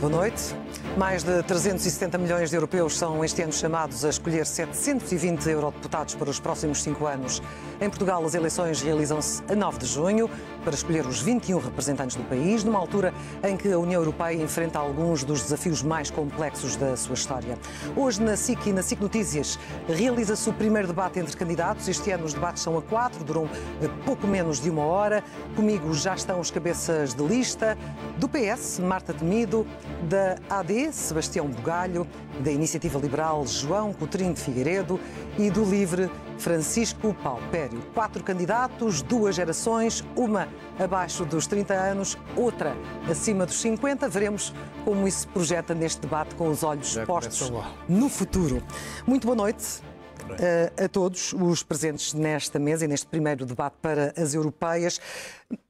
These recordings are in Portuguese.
Muito boa noite. Mais de 370 milhões de europeus são este ano chamados a escolher 720 eurodeputados para os próximos cinco anos. Em Portugal, as eleições realizam-se a 9 de junho para escolher os 21 representantes do país, numa altura em que a União Europeia enfrenta alguns dos desafios mais complexos da sua história. Hoje, na SIC e na SIC Notícias, realiza-se o primeiro debate entre candidatos. Este ano os debates são a quatro, duram eh, pouco menos de uma hora. Comigo já estão os cabeças de lista do PS, Marta Temido, da AD, Sebastião Bugalho, da Iniciativa Liberal, João Coutinho de Figueiredo e do Livre, Francisco Paupério. Quatro candidatos, duas gerações, uma abaixo dos 30 anos, outra acima dos 50. Veremos como isso se projeta neste debate com os olhos Já postos no futuro. Muito boa noite. Eh, a todos os presentes nesta mesa e neste primeiro debate para as europeias.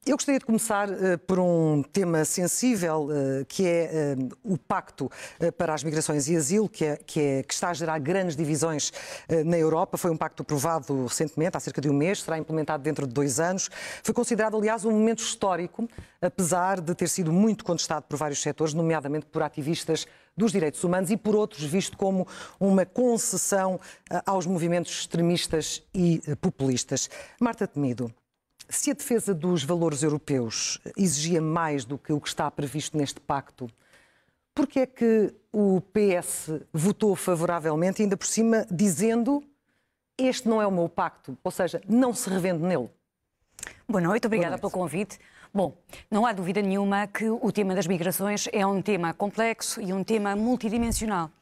Eu gostaria de começar uh, por um tema sensível, uh, que é o Pacto para as Migrações e Asilo, que, é, que, é, que está a gerar grandes divisões na Europa. Foi um pacto aprovado recentemente, há cerca de um mês, será implementado dentro de dois anos. Foi considerado, aliás, um momento histórico, apesar de ter sido muito contestado por vários setores, nomeadamente por ativistas dos direitos humanos e, por outros, visto como uma concessão eh, aos movimentos extremistas e eh, populistas. Marta Temido, se a defesa dos valores europeus exigia mais do que o que está previsto neste pacto, por que é que o PS votou favoravelmente, ainda por cima dizendo este não é o meu pacto, ou seja, não se revende nele? Boa noite, obrigada Boa noite. pelo convite. Bom, não há dúvida nenhuma que o tema das migrações é um tema complexo e um tema multidimensional.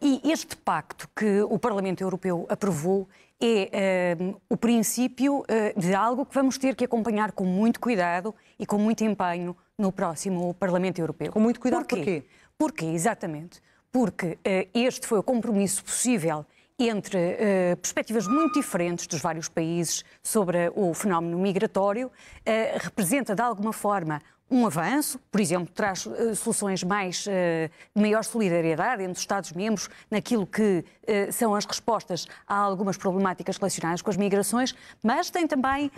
E este pacto que o Parlamento Europeu aprovou é uh, o princípio uh, de algo que vamos ter que acompanhar com muito cuidado e com muito empenho no próximo Parlamento Europeu. Com muito cuidado porquê? Porquê, porquê exatamente. Porque uh, este foi o compromisso possível entre uh, perspectivas muito diferentes dos vários países sobre o fenómeno migratório uh, representa, de alguma forma, um avanço, por exemplo, traz uh, soluções mais uh, de maior solidariedade entre os Estados-membros naquilo que uh, são as respostas a algumas problemáticas relacionadas com as migrações, mas tem também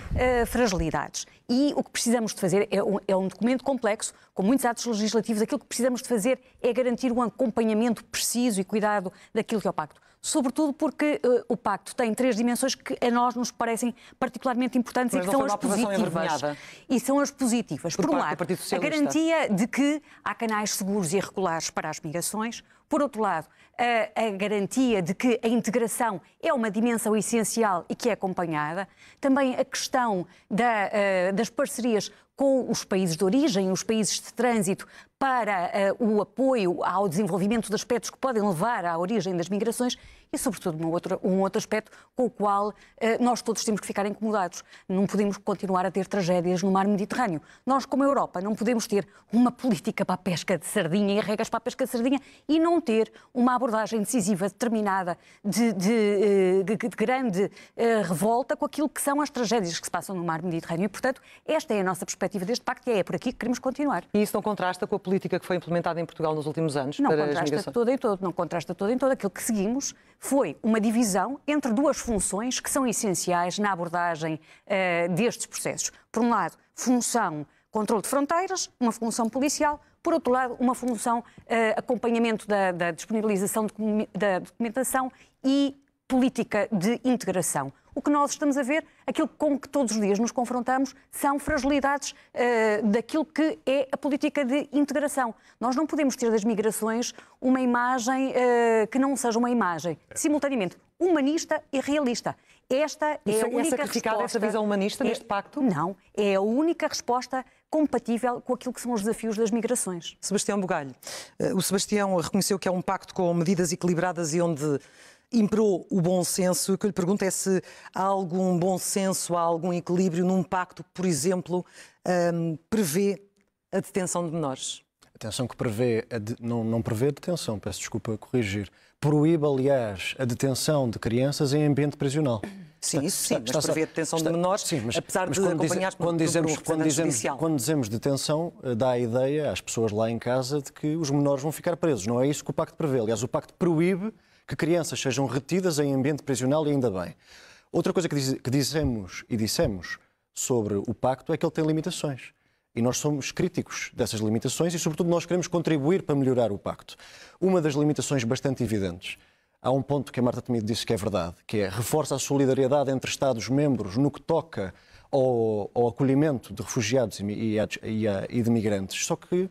fragilidades. E o que precisamos de fazer é um, é um, documento complexo, com muitos atos legislativos. Aquilo que precisamos de fazer é garantir um acompanhamento preciso e cuidado daquilo que é o Pacto sobretudo porque uh, o pacto tem três dimensões que a nós nos parecem particularmente importantes Mas e que são as positivas. E são as positivas. Por, Por um lado, a garantia de que há canais seguros e regulares para as migrações. Por outro lado, a, a, garantia de que a integração é uma dimensão essencial e que é acompanhada. Também a questão da, uh, das parcerias com os países de origem, os países de trânsito, para uh, o apoio ao desenvolvimento de aspectos que podem levar à origem das migrações e, sobretudo, uma outra, um outro aspecto com o qual eh, nós todos temos que ficar incomodados. Não podemos continuar a ter tragédias no mar Mediterrâneo. Nós, como Europa, não podemos ter uma política para a pesca de sardinha e regras para a pesca de sardinha e não ter uma abordagem decisiva, determinada, de, de, eh, de, de grande eh, revolta com aquilo que são as tragédias que se passam no mar Mediterrâneo. E, portanto, esta é a nossa perspectiva deste pacto e é por aqui que queremos continuar. E isso não contrasta com a política que foi implementada em Portugal nos últimos anos? Não contrasta toda em todo, não contrasta toda em todo. Aquilo que seguimos foi uma divisão entre duas funções que são essenciais na abordagem uh, destes processos. Por um lado, função controle de fronteiras, uma função policial, por outro lado, uma função uh, acompanhamento da, da disponibilização de, da documentação e política de integração o que nós estamos a ver, aquilo com que todos os dias nos confrontamos, são fragilidades uh, daquilo que é a política de integração. Nós não podemos ter das migrações uma imagem uh, que não seja uma imagem, é. simultaneamente, humanista e realista. Esta é a é única sacrificada essa visão humanista é, neste pacto? Não, é a única resposta compatível com aquilo que são os desafios das migrações. Sebastião Bugalho, eh, o Sebastião reconheceu que é um pacto com medidas equilibradas e onde imperou o bom senso. O que eu lhe pergunto é se há algum bom senso, há algum equilíbrio num pacto, por exemplo, um, prevê a detenção de menores. Atenção que prevê, de... não, não prevê detenção, peço desculpa a corrigir. Proíbe, aliás, a detenção de crianças em ambiente prisional. Sim, isso sim, está, mas prevê detenção está, de menores, sim, mas, apesar mas de acompanhar por, quando dizemos, por quando dizemos, judicial. Quando dizemos detenção, eh, dá a ideia às pessoas lá em casa de que os menores vão ficar presos. Não é isso que o Pacto prevê. Aliás, o Pacto proíbe que crianças sejam retidas em ambiente prisional e ainda bem. Outra coisa que, diz, que dizemos e dissemos sobre o pacto é que ele tem limitações. E nós somos críticos dessas limitações e, sobretudo, nós queremos contribuir para melhorar o pacto. Uma das limitações bastante evidentes há um ponto que a Marta Temido disse que é verdade, que é reforça a solidariedade entre Estados-membros no que toca ao, ao, acolhimento de refugiados e, e, e, de migrantes. Só que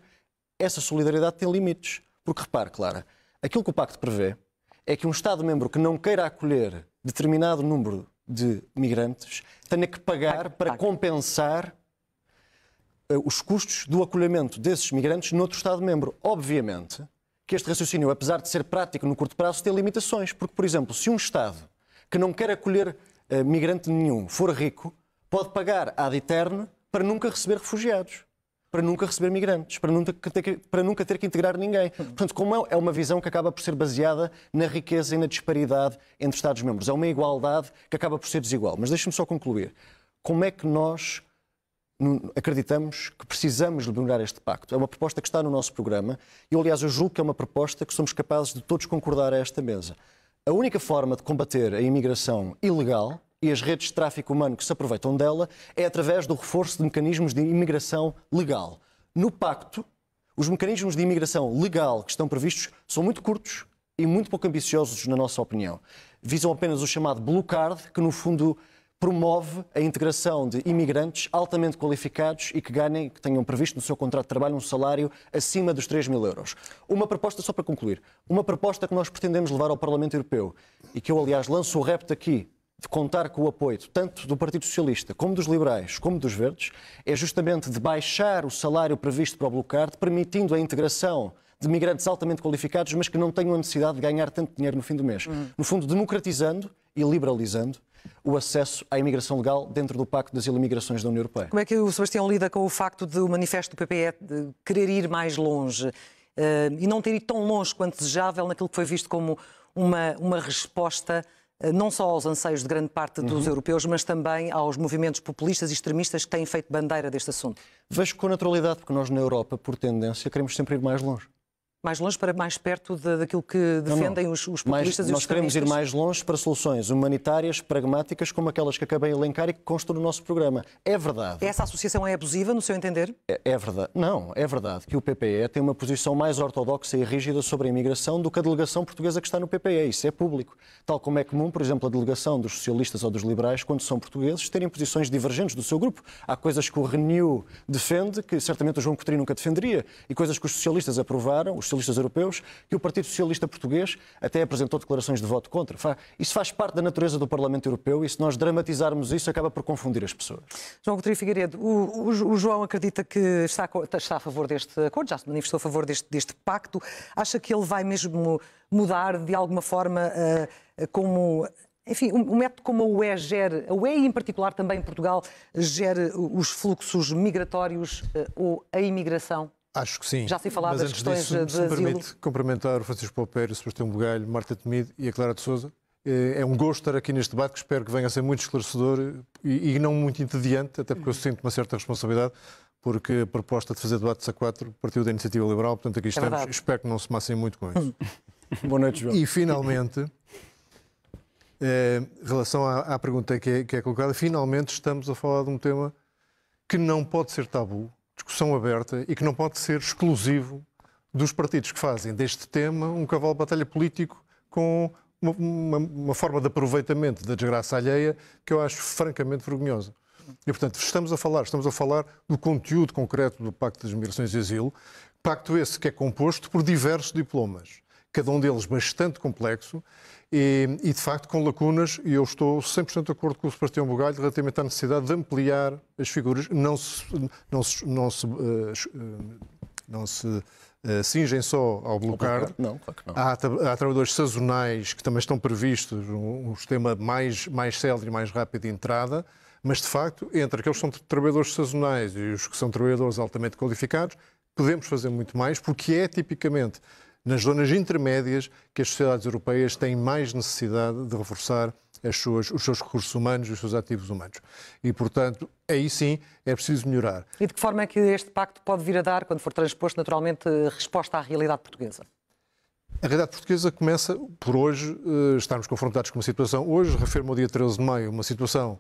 essa solidariedade tem limites. Porque repare, Clara, aquilo que o Pacto prevê é que um Estado-membro que não queira acolher determinado número de migrantes tenha que pagar para compensar eh, os custos do acolhimento desses migrantes noutro Estado-membro. Obviamente que este raciocínio, apesar de ser prático no curto prazo, tem limitações, porque, por exemplo, se um Estado que não quer acolher eh, migrante nenhum for rico, pode pagar ad eterno para nunca receber refugiados para nunca receber migrantes, para nunca, ter que, para nunca ter que integrar ninguém. Portanto, como é, é uma visão que acaba por ser baseada na riqueza e na disparidade entre Estados-membros, é uma igualdade que acaba por ser desigual. Mas deixe-me só concluir. Como é que nós acreditamos que precisamos liberar este pacto? É uma proposta que está no nosso programa e, aliás, eu julgo que é uma proposta que somos capazes de todos concordar a esta mesa. A única forma de combater a imigração ilegal e as redes de tráfico humano que se aproveitam dela é através do reforço de mecanismos de imigração legal. No Pacto, os mecanismos de imigração legal que estão previstos são muito curtos e muito pouco ambiciosos, na nossa opinião. Visam apenas o chamado Blue Card, que no fundo promove a integração de imigrantes altamente qualificados e que ganhem, que tenham previsto no seu contrato de trabalho um salário acima dos 3 mil euros. Uma proposta, só para concluir, uma proposta que nós pretendemos levar ao Parlamento Europeu e que eu, aliás, lanço o repto aqui de contar com o apoio tanto do Partido Socialista, como dos Liberais, como dos Verdes, é justamente de baixar o salário previsto para o Blue permitindo a integração de migrantes altamente qualificados, mas que não tenham a necessidade de ganhar tanto dinheiro no fim do mês. Uhum. No fundo, democratizando e liberalizando o acesso à imigração legal dentro do Pacto das Imigrações da União Europeia. Como é que o Sebastião lida com o facto de o manifesto do PPE querer ir mais longe uh, e não ter ido tão longe quanto desejável naquilo que foi visto como uma, uma resposta eh, não só aos anseios de grande parte dos uhum. europeus, mas também aos movimentos populistas e extremistas que têm feito bandeira deste assunto? Vejo com naturalidade, porque nós na Europa, por tendência, queremos sempre ir mais longe mais longe para mais perto de, daquilo que defendem não, não. os, os populistas mais, e os Nós queremos ir mais longe para soluções humanitárias, pragmáticas, como aquelas que acabei de elencar e que constam no nosso programa. É verdade. Essa associação é abusiva, no seu entender? É, é verdade. Não, é verdade que o PPE tem uma posição mais ortodoxa e rígida sobre a imigração do que a delegação portuguesa que está no PPE. Isso é público. Tal como é comum, por exemplo, a delegação dos socialistas ou dos liberais, quando são portugueses, terem posições divergentes do seu grupo. Há coisas que o Renew defende, que certamente o João Cotrim nunca defenderia, e coisas que os socialistas aprovaram, os socialistas europeus, que o Partido Socialista Português até apresentou declarações de voto contra. Isso faz parte da natureza do Parlamento Europeu e se nós dramatizarmos isso acaba por confundir as pessoas. João Coutinho Figueiredo, o, o, o, João acredita que está, está, a favor deste acordo, já se manifestou a favor deste, deste pacto. Acha que ele vai mesmo mudar de alguma forma uh, como enfim, um, método como a UE gere, a UE em particular também em Portugal, gera os fluxos migratórios eh, ou a imigração? Acho que sim. Já se falava das questões disso, de se me permite cumprimentar o Francisco Palpeiro, o Sebastião Bugalho, Marta Temido e a Clara de Souza. Eh, é um gosto estar aqui neste debate que espero que venha a ser muito esclarecedor e, e não muito entediante, até porque eu sinto uma certa responsabilidade, porque a proposta de fazer debates a quatro partiu da Iniciativa Liberal, portanto aqui é estamos. Verdade. espero que não se massem muito com isso. Boa noite, João. E finalmente, eh, em relação à, à pergunta que é, que é colocada, finalmente estamos a falar de um tema que não pode ser tabu, discussão aberta e que não pode ser exclusivo dos partidos que fazem deste tema um cavalo de batalha político com uma, uma, uma forma de aproveitamento da desgraça alheia que eu acho francamente vergonhosa. E, portanto, estamos a falar, estamos a falar do conteúdo concreto do Pacto das Migrações e Asilo, pacto esse que é composto por diversos diplomas cada um deles bastante complexo e, e de facto com lacunas, e eu estou 100% de acordo com o Sebastião Bugalho relativamente à necessidade de ampliar as figuras, não se, não se, não se, eh, eh, não se, não eh, se singem só ao Blue Não, claro que não. Há, há, trabalhadores sazonais que também estão previstos um, um sistema mais, mais célebre e mais rápido de entrada, mas de facto, entre aqueles que são trabalhadores sazonais e os que são trabalhadores altamente qualificados, podemos fazer muito mais, porque é tipicamente nas zonas intermédias que as sociedades europeias têm mais necessidade de reforçar suas, os seus recursos humanos e os seus ativos humanos. E, portanto, aí sim é preciso melhorar. E de que forma é que este pacto pode vir a dar, quando for transposto, naturalmente, resposta à realidade portuguesa? A realidade portuguesa começa por hoje, eh, estamos confrontados com uma situação, hoje, refiro-me ao dia 13 de maio, uma situação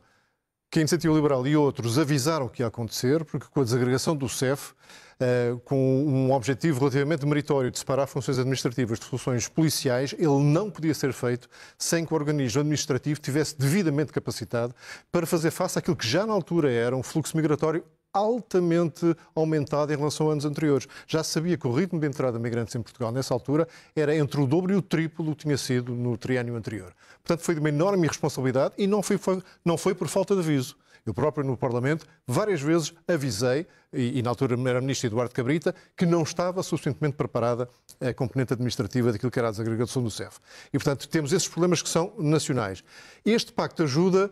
que a Iniciativa Liberal e outros avisaram que ia acontecer, porque com a desagregação do CEF, uh, eh, com um objetivo relativamente meritório de separar funções administrativas de funções policiais, ele não podia ser feito sem que o organismo administrativo tivesse devidamente capacitado para fazer face àquilo que já na altura era um fluxo migratório altamente aumentada em relação a anos anteriores. Já se sabia que o ritmo de entrada de migrantes em Portugal, nessa altura, era entre o dobro e o triplo do que tinha sido no triânio anterior. Portanto, foi de uma enorme irresponsabilidade e não foi, foi, não foi por falta de aviso. Eu próprio, no Parlamento, várias vezes avisei, e, e na altura era ministro Eduardo Cabrita, que não estava suficientemente preparada a componente administrativa daquilo que era a desagregação do CEF. E, portanto, temos esses problemas que são nacionais. Este pacto ajuda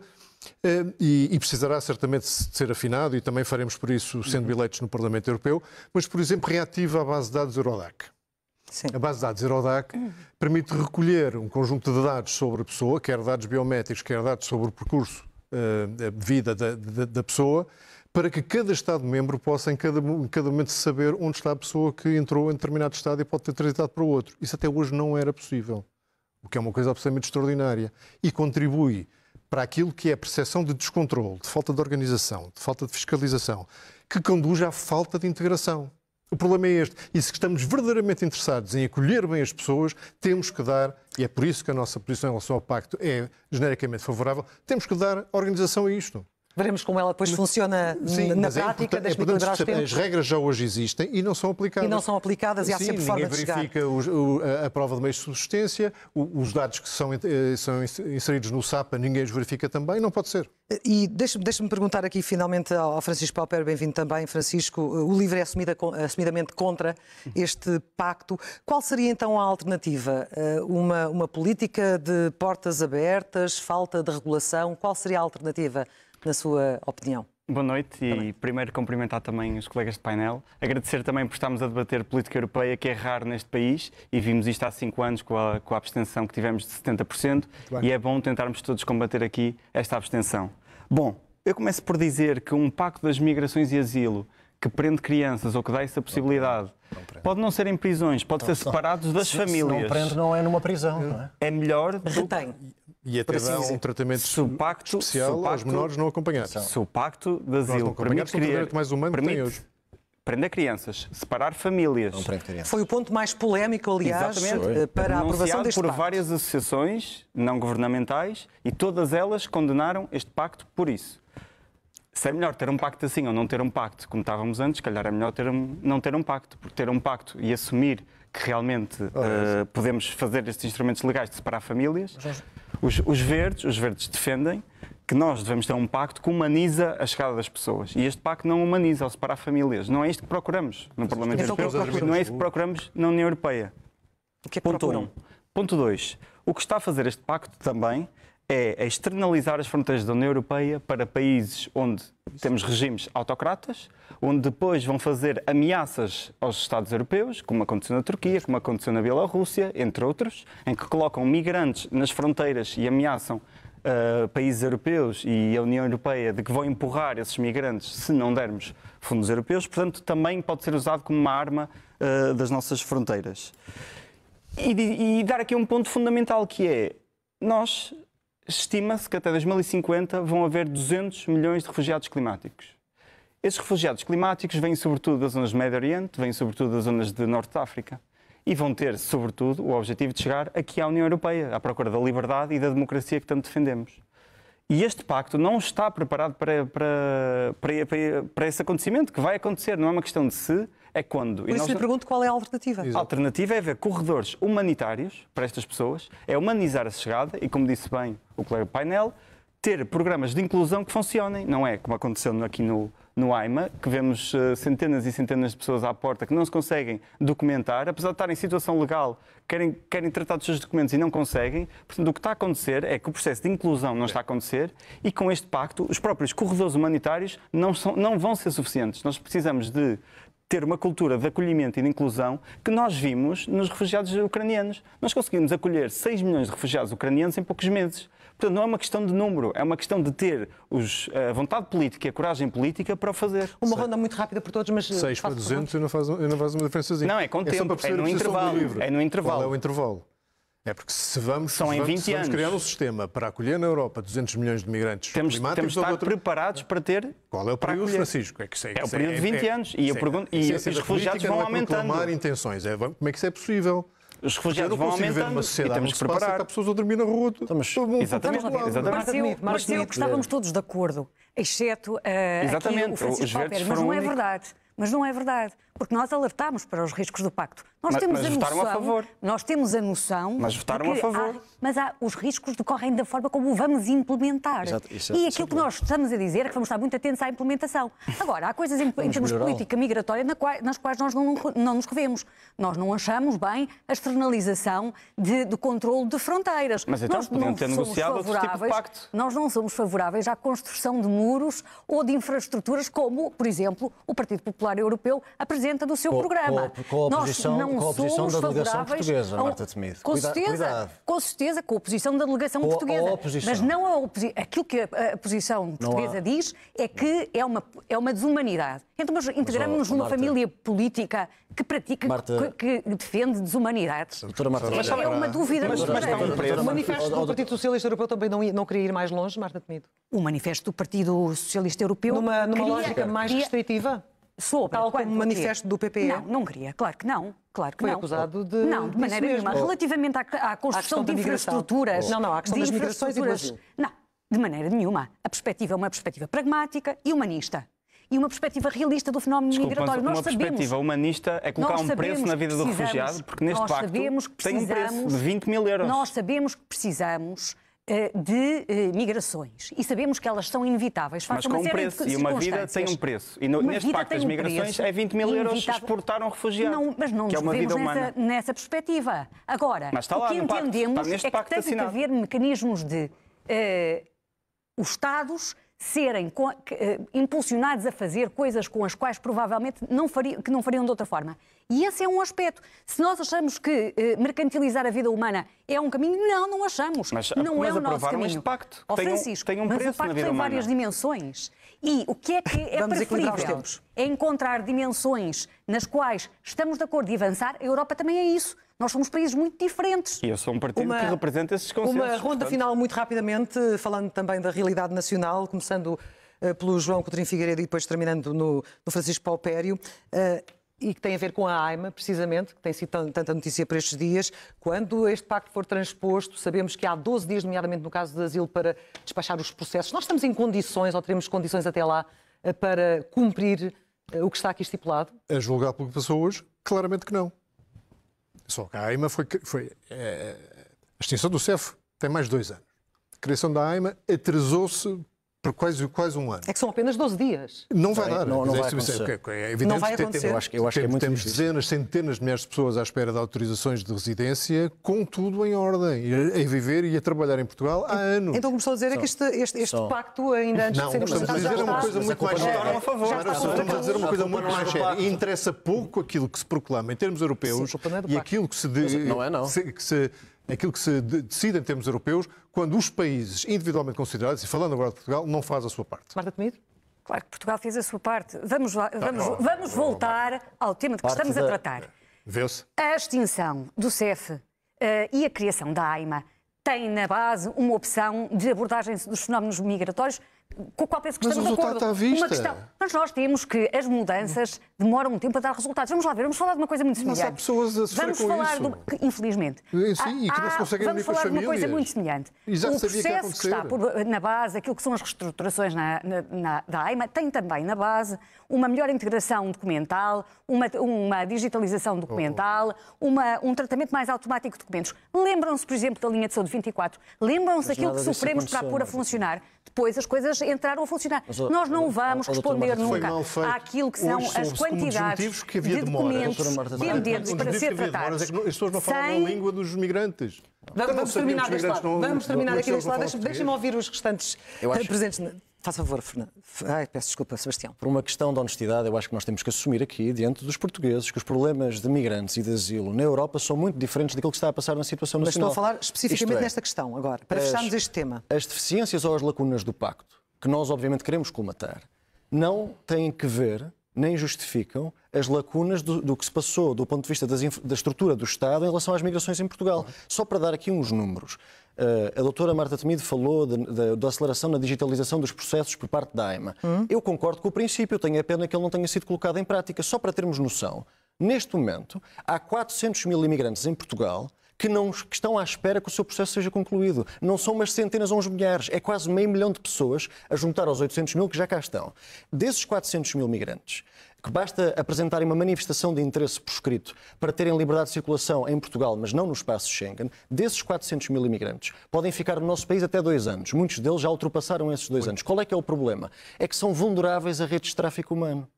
eh, e, e, precisará certamente de ser afinado e também faremos por isso, sendo uhum. eleitos no Parlamento Europeu, mas, por exemplo, reativa a base de dados Eurodac. Sim. A base de dados Eurodac uhum. permite recolher um conjunto de dados sobre a pessoa, quer dados biométricos, quer dados sobre o percurso eh, de vida da, da, da pessoa, para que cada Estado-membro possa, em cada, em cada, momento, saber onde está a pessoa que entrou em determinado Estado e pode ter transitado para outro. Isso até hoje não era possível, o que é uma coisa absolutamente extraordinária. E contribui para aquilo que é a percepção de descontrole, de falta de organização, de falta de fiscalização, que conduz à falta de integração. O problema é este. E se estamos verdadeiramente interessados em acolher bem as pessoas, temos que dar, e é por isso que a nossa posição em relação ao pacto é genericamente favorável, temos que dar organização a isto. Veremos como ela depois funciona sim, na é prática é das microdragas. as regras já hoje existem e não são aplicadas. E não são aplicadas e há sempre forma de chegar. verifica o, a prova de meios de subsistência, os dados que são, eh, são inseridos no SAPA, ninguém os verifica também, não pode ser. E deixa-me deixa perguntar aqui finalmente ao Francisco Pauper, bem-vindo também, Francisco. Eh, o livro é assumida, assumidamente contra este pacto. Qual seria então a alternativa? Eh, uma, uma política de portas abertas, falta de regulação? Qual seria a alternativa? na sua opinião. Boa noite e também. primeiro cumprimentar também os colegas de painel. Agradecer também por estarmos a debater política europeia, que é raro neste país, e vimos isto há cinco anos com a, com a abstenção que tivemos de 70%, e é bom tentarmos todos combater aqui esta abstenção. Bom, eu começo por dizer que um pacto das migrações e asilo que prende crianças ou que dá essa possibilidade. Não, pode não ser em prisões, pode ser separados das se, famílias. Se não prende, não é numa prisão, não é? É melhor. Do... Retém. E até dá um tratamento se pacto, especial se pacto, aos menores não acompanhados. Se o pacto de asilo permite criar... mais humano permite, que tem hoje. Prender crianças, separar famílias. Foi o ponto mais polémico, aliás, Exatamente. Eh, para a aprovação deste por pacto. várias associações não governamentais e todas elas condenaram este pacto por isso se é melhor ter um pacto assim ou não ter um pacto, como estávamos antes, se calhar é melhor ter um, não ter um pacto, porque ter um pacto e assumir que realmente uh, podemos fazer estes instrumentos legais de separar famílias. Os, os, verdes, os verdes defendem que nós devemos ter um pacto que humaniza a chegada das pessoas. E este pacto não humaniza ao separar famílias. Não é isto que procuramos no Parlamento Europeu. Não é isto que procuramos na União Europeia. O que é que Ponto 1. Um. Ponto 2. O que está a fazer este pacto também é, é externalizar as fronteiras da União Europeia para países onde temos regimes autocratas, onde depois vão fazer ameaças aos Estados europeus, como aconteceu na Turquia, como aconteceu na Bielorrússia, entre outros, em que colocam migrantes nas fronteiras e ameaçam uh, países europeus e a União Europeia de que vão empurrar esses migrantes se não dermos fundos europeus. Portanto, também pode ser usado como uma arma uh, das nossas fronteiras. E, e dar aqui um ponto fundamental que é nós estima-se que até 2050 vão haver 200 milhões de refugiados climáticos. Esses refugiados climáticos vêm sobretudo das zonas do Médio Oriente, vêm sobretudo das zonas de Norte de África e vão ter, sobretudo, o objetivo de chegar aqui à União Europeia, à procura da liberdade e da democracia que tanto defendemos. E este pacto não está preparado para, para, para, para, esse acontecimento que vai acontecer. Não é uma questão de se, é quando. Por isso lhe pergunto qual é a alternativa. Exato. A alternativa é ver corredores humanitários para estas pessoas, é humanizar a chegada e, como disse bem o colega Painel, ter programas de inclusão que funcionem, não é como aconteceu aqui no, no AIMA, que vemos uh, centenas e centenas de pessoas à porta que não se conseguem documentar, apesar de estarem em situação legal, querem, querem tratar dos seus documentos e não conseguem. Portanto, o que está a acontecer é que o processo de inclusão não está a acontecer e com este pacto os próprios corredores humanitários não, são, não vão ser suficientes. Nós precisamos de ter uma cultura de acolhimento e de inclusão que nós vimos nos refugiados ucranianos. Nós conseguimos acolher 6 milhões de refugiados ucranianos em poucos meses. Portanto, não é uma questão de número, é uma questão de ter os, a vontade política e a coragem política para o fazer. Uma Sei. ronda muito rápida por todos, mas. 6 eh, para 200 eu não, faz, não faz uma diferençazinha. Não, é com é tempo, é no, intervalo, é no intervalo. Qual é o intervalo? É porque se vamos, São em 20 vamos, criar um sistema para acolher na Europa 200 milhões de migrantes temos, climáticos... Temos de estar outro... preparados para ter... Qual é o período, Francisco? É, que sei, é, é o é- período de 20 é, anos. e, é, pergunto, e é os refugiados vão é aumentando. não é intenções. É, como é que isso é possível? os refugiados vão aumentando e temos que preparar. Passa, pessoas a dormir na rua. Então, estamos, exatamente. Eh, exatamente. Mas, eu, mas eu que estávamos todos de acordo, exceto uh, exatamente. Aqui, o Francisco os Pauper, mas não é verdade. Mas não é verdade porque nós alertámos para os riscos do pacto. Nós mas, temos mas a noção, votaram a favor. Nós temos a noção. Mas votaram a favor. Há, mas há, os riscos decorrem da forma como o vamos implementar. Exato, isso, é- e é aquilo que nós estamos a dizer é que vamos estar muito atentos à implementação. Agora, há coisas em, em termos de política migratória na nas quais nós não, não, nos revemos. Nós não achamos bem a externalização de, do controle de fronteiras. Mas então nós podiam ter negociado outro tipo de pacto. Nós não somos favoráveis à construção de muros ou de infraestruturas como, por exemplo, o Partido Popular Europeu apresenta apresenta do seu com, programa. Com, com a oposição, Nós não com a oposição da delegação portuguesa, Marta Temido. Com cuidado, certeza, cuidado. com certeza, com a oposição da delegação com, portuguesa. Oposição. Mas não a Aquilo que a, oposição portuguesa há... diz é que é uma, é uma desumanidade. Então, mas integramos-nos numa Marta... família política que pratica, Marta... que, que, defende desumanidades. Doutora Marta, mas, é, uma dúvida. Mas, mas O manifesto do Partido Socialista Europeu também não, não queria ir mais longe, Marta Temido? O manifesto do Partido Socialista Europeu. Numa, numa queria... lógica mais restritiva? Sobre. Tal como o manifesto do PPE? Não, não queria, claro que não. Claro que Foi não. acusado de. Não, de maneira nenhuma. Relativamente à, à construção à de infraestruturas. Não, não, à questão das migrações e Não, de maneira nenhuma. A perspectiva é uma perspectiva pragmática e humanista e uma perspectiva realista do fenómeno Desculpa, migratório. Uma sabemos, perspectiva humanista é colocar um preço na vida do refugiado, porque neste nós pacto tem um preço de 20 mil euros. Nós sabemos que precisamos eh, de eh, migrações e sabemos que elas são inevitáveis. Mas com um preço e uma vida tem um preço. E no, neste Pacto das Migrações um é 20 mil euros exportar um refugiado. Não, mas não que é uma vida humana. nessa, nessa perspectiva. Agora, o que entendemos é que tem que haver mecanismos de uh, os Estados serem uh, impulsionados a fazer coisas com as quais provavelmente não fariam, que não fariam de outra forma. E esse é um aspecto. Se nós achamos que eh, mercantilizar a vida humana é um caminho, não, não achamos. Mas, não mas é o nosso caminho. este pacto. Oh, Francisco, tem um, tem um preço mas o pacto tem humana. várias dimensões. E o que é que é Vamos preferível? É encontrar dimensões nas quais estamos de acordo e avançar. A Europa também é isso. Nós somos países muito diferentes. E eu sou um partido uma, que representa esses conceitos. Uma ronda portanto. final muito rapidamente, falando também da realidade nacional, começando uh, pelo João Coutinho Figueiredo e depois terminando no, no Francisco Paupério. Uh, eh, e que tem a ver com a AIMA, precisamente, que tem sido tanta notícia por estes dias. Quando este pacto for transposto, sabemos que há 12 dias, nomeadamente no caso do asilo, para despachar os processos. Nós estamos em condições, ou teremos condições até lá, eh, para cumprir eh, o que está aqui estipulado? A julgar pelo que passou hoje, claramente que não. Só que a AIMA foi. foi é, a extinção do CEF tem mais de dois anos. A criação da AIMA atrasou-se por quase, quase um ano. É que são apenas 12 dias. Não vai dar. Não, não é vai acontecer. É evidente não vai acontecer. Que é tem, eu acho, eu acho temos, que é temos dezenas, centenas de milhares de pessoas à espera de autorizações de residência, com tudo em ordem, a viver e a trabalhar em Portugal há então, anos. Então começou a dizer é que este, este, este pacto, ainda antes não, de ser estamos a dizer uma coisa muito é mais séria. Estamos a dizer uma coisa muito mais séria. interessa pouco aquilo que se proclama em termos europeus e aquilo que se... Não é não. Que se, aquilo que se decide em termos europeus quando os países individualmente considerados, e falando agora de Portugal, não faz a sua parte. Marta Temido? Claro que Portugal fez a sua parte. Vamos, lá, tá, vamos, não, tá. vamos não, voltar não, ao tema de que estamos a tratar. Vê-se. A extinção do CEF uh, eh, e a criação da AIMA tem na base uma opção de abordagem dos fenómenos migratórios com a qual penso que Mas estamos de acordo. Está à vista. questão. Mas nós temos que as mudanças demora um tempo a dar resultados. Vamos lá ver, vamos falar de uma coisa muito semelhante. Mas há pessoas a sofrer Vamos falar isso. Do... infelizmente. Eh, sim, e que não se conseguem Vamos falar de uma coisa muito semelhante. E já o sabia processo que, que está por, na base, aquilo que são as reestruturações na, na, na, da AIMA, tem também na base uma melhor integração documental, uma, uma digitalização oh. documental, uma, um tratamento mais automático de documentos. Lembram-se, por exemplo, da linha de saúde 24? Lembram-se daquilo que sofremos para a pôr a funcionar? Depois as coisas entraram a funcionar. Mas, Nós não vamos responder nunca àquilo que são as coisas quantidades que havia de documentos demoras. É? para ser tratados. É as pessoas não falam sem... a língua dos migrantes. Então, vamos, vamos terminar deste lado. Não, vamos terminar aqui deste lado. deixem me ouvir os restantes eh, presentes. Faz favor, Fernando. Ai, peço desculpa, Sebastião. Por uma questão de honestidade, eu acho que nós temos que assumir aqui, diante dos portugueses, que os problemas de migrantes e de asilo na Europa são muito diferentes daquilo que está a passar na situação Mas nacional. Mas estou a falar especificamente é, nesta questão agora, para as, fecharmos este tema. As deficiências ou as lacunas do pacto, que nós obviamente queremos colmatar, não têm que ver nem justificam as lacunas do, do, que se passou do ponto de vista das, da estrutura do Estado em relação às migrações em Portugal. Só para dar aqui uns números. Uh, a doutora Marta Temido falou da aceleração na digitalização dos processos por parte da AIMA. Hum? Eu concordo com o princípio, tenho a pena que ele não tenha sido colocado em prática. Só para termos noção, neste momento há 400 mil imigrantes em Portugal que, não, que estão à espera que o seu processo seja concluído. Não são umas centenas ou uns milhares, é quase meio milhão de pessoas a juntar aos 800 mil que já cá estão. Desses 400 mil migrantes, que basta apresentarem uma manifestação de interesse prescrito para terem liberdade de circulação em Portugal, mas não no espaço Schengen, desses 400 mil imigrantes podem ficar no nosso país até dois anos. Muitos deles já ultrapassaram esses dois Muito. anos. Qual é que é o problema? É que são vulneráveis a redes de tráfico humano.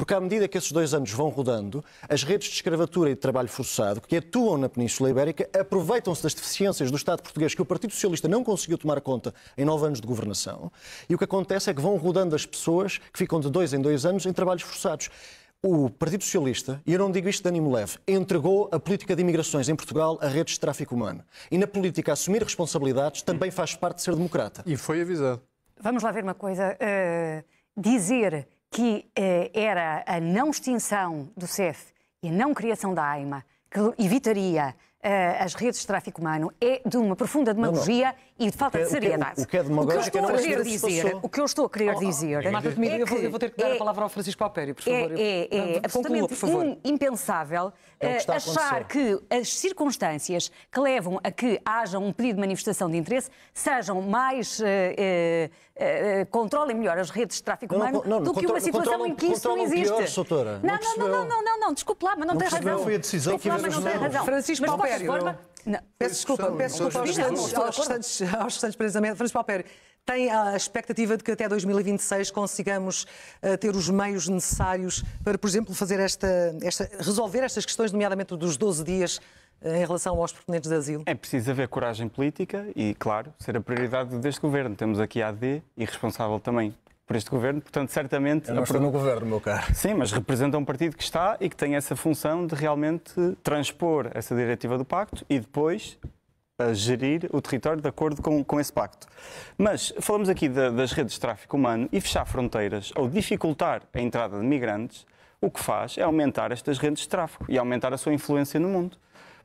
Porque à medida que esses dois anos vão rodando, as redes de escravatura e de trabalho forçado que atuam na Península Ibérica aproveitam-se das deficiências do Estado português que o Partido Socialista não conseguiu tomar conta em nove anos de governação. E o que acontece é que vão rodando as pessoas que ficam de dois em dois anos em trabalhos forçados. O Partido Socialista, e eu não digo isto de ânimo leve, entregou a política de imigrações em Portugal a redes de tráfico humano. E na política, assumir responsabilidades também faz parte de ser democrata. E foi avisado. Vamos lá ver uma coisa. Uh, dizer que eh, era a não extinção do CEF e a não criação da AIMA, que evitaria eh, as redes de tráfico humano, é de uma profunda demagogia não, não e de falta de é- é- seriedade. O que, é demagógico é não é querer dizer, O que eu estou a querer oh, oh. dizer... eu, vou, ter que dar a palavra ao Francisco Alpério, por favor. É, é, absolutamente impensável eh, achar que as circunstâncias que levam a que haja um pedido de manifestação de interesse sejam mais... Eh, eh, controlem melhor as redes de tráfico humano do que uma situação em que isso não existe. não, não, não, não, não, desculpe lá, mas não, tem razão. Não foi a decisão que Francisco Alpério peço desculpa, peço desculpa aos restantes, aos, restantes, Francisco Palperi, tem a expectativa de que até 2026 consigamos eh, ter os meios necessários para, por exemplo, fazer esta, esta resolver estas questões, nomeadamente dos 12 dias eh, em relação aos proponentes de asilo? É preciso haver coragem política e, claro, ser a prioridade deste governo. Temos aqui a AD e responsável também por este governo, portanto, certamente. Eu não estou no governo, meu caro. Sim, mas representa um partido que está e que tem essa função de realmente transpor essa diretiva do pacto e depois gerir o território de acordo com, com esse pacto. Mas falamos aqui de, das redes de tráfico humano e fechar fronteiras ou dificultar a entrada de migrantes, o que faz é aumentar estas redes de tráfico e aumentar a sua influência no mundo.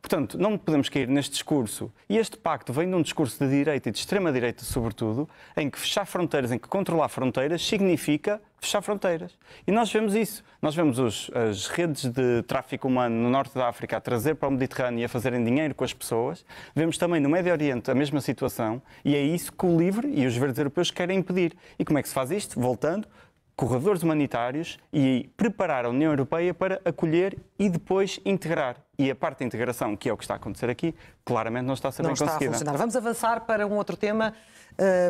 Portanto, não podemos cair neste discurso. E este pacto vem de um discurso de direita e de extrema-direita, sobretudo, em que fechar fronteiras, em que controlar fronteiras, significa fechar fronteiras. E nós vemos isso. Nós vemos os, as redes de tráfico humano no norte da África a trazer para o Mediterrâneo e a fazerem dinheiro com as pessoas. Vemos também no Médio Oriente a mesma situação. E é isso que o LIVRE e os verdes europeus querem impedir. E como é que se faz isto? Voltando corredores humanitários e preparar a União Europeia para acolher e depois integrar e a parte de integração, que é o que está a acontecer aqui, claramente não está a ser não bem está conseguida. A funcionar. Vamos avançar para um outro tema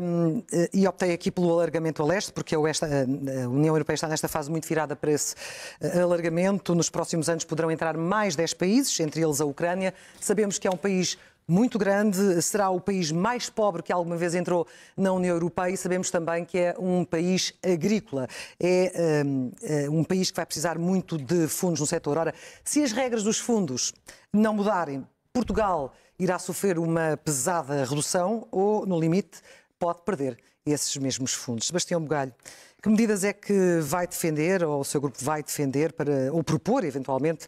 um, eh, e optei aqui pelo alargamento a leste, porque a, Oeste, eh, a União Europeia está nesta fase muito virada para esse eh, alargamento. Nos próximos anos poderão entrar mais 10 países, entre eles a Ucrânia. Sabemos que é um país muito grande, será o país mais pobre que alguma vez entrou na União Europeia e sabemos também que é um país agrícola. É um, é um país que vai precisar muito de fundos no setor. Ora, se as regras dos fundos não mudarem, Portugal irá sofrer uma pesada redução ou, no limite, pode perder esses mesmos fundos. Sebastião Bugalho, que medidas é que vai defender, ou o seu grupo vai defender, para, ou propor eventualmente,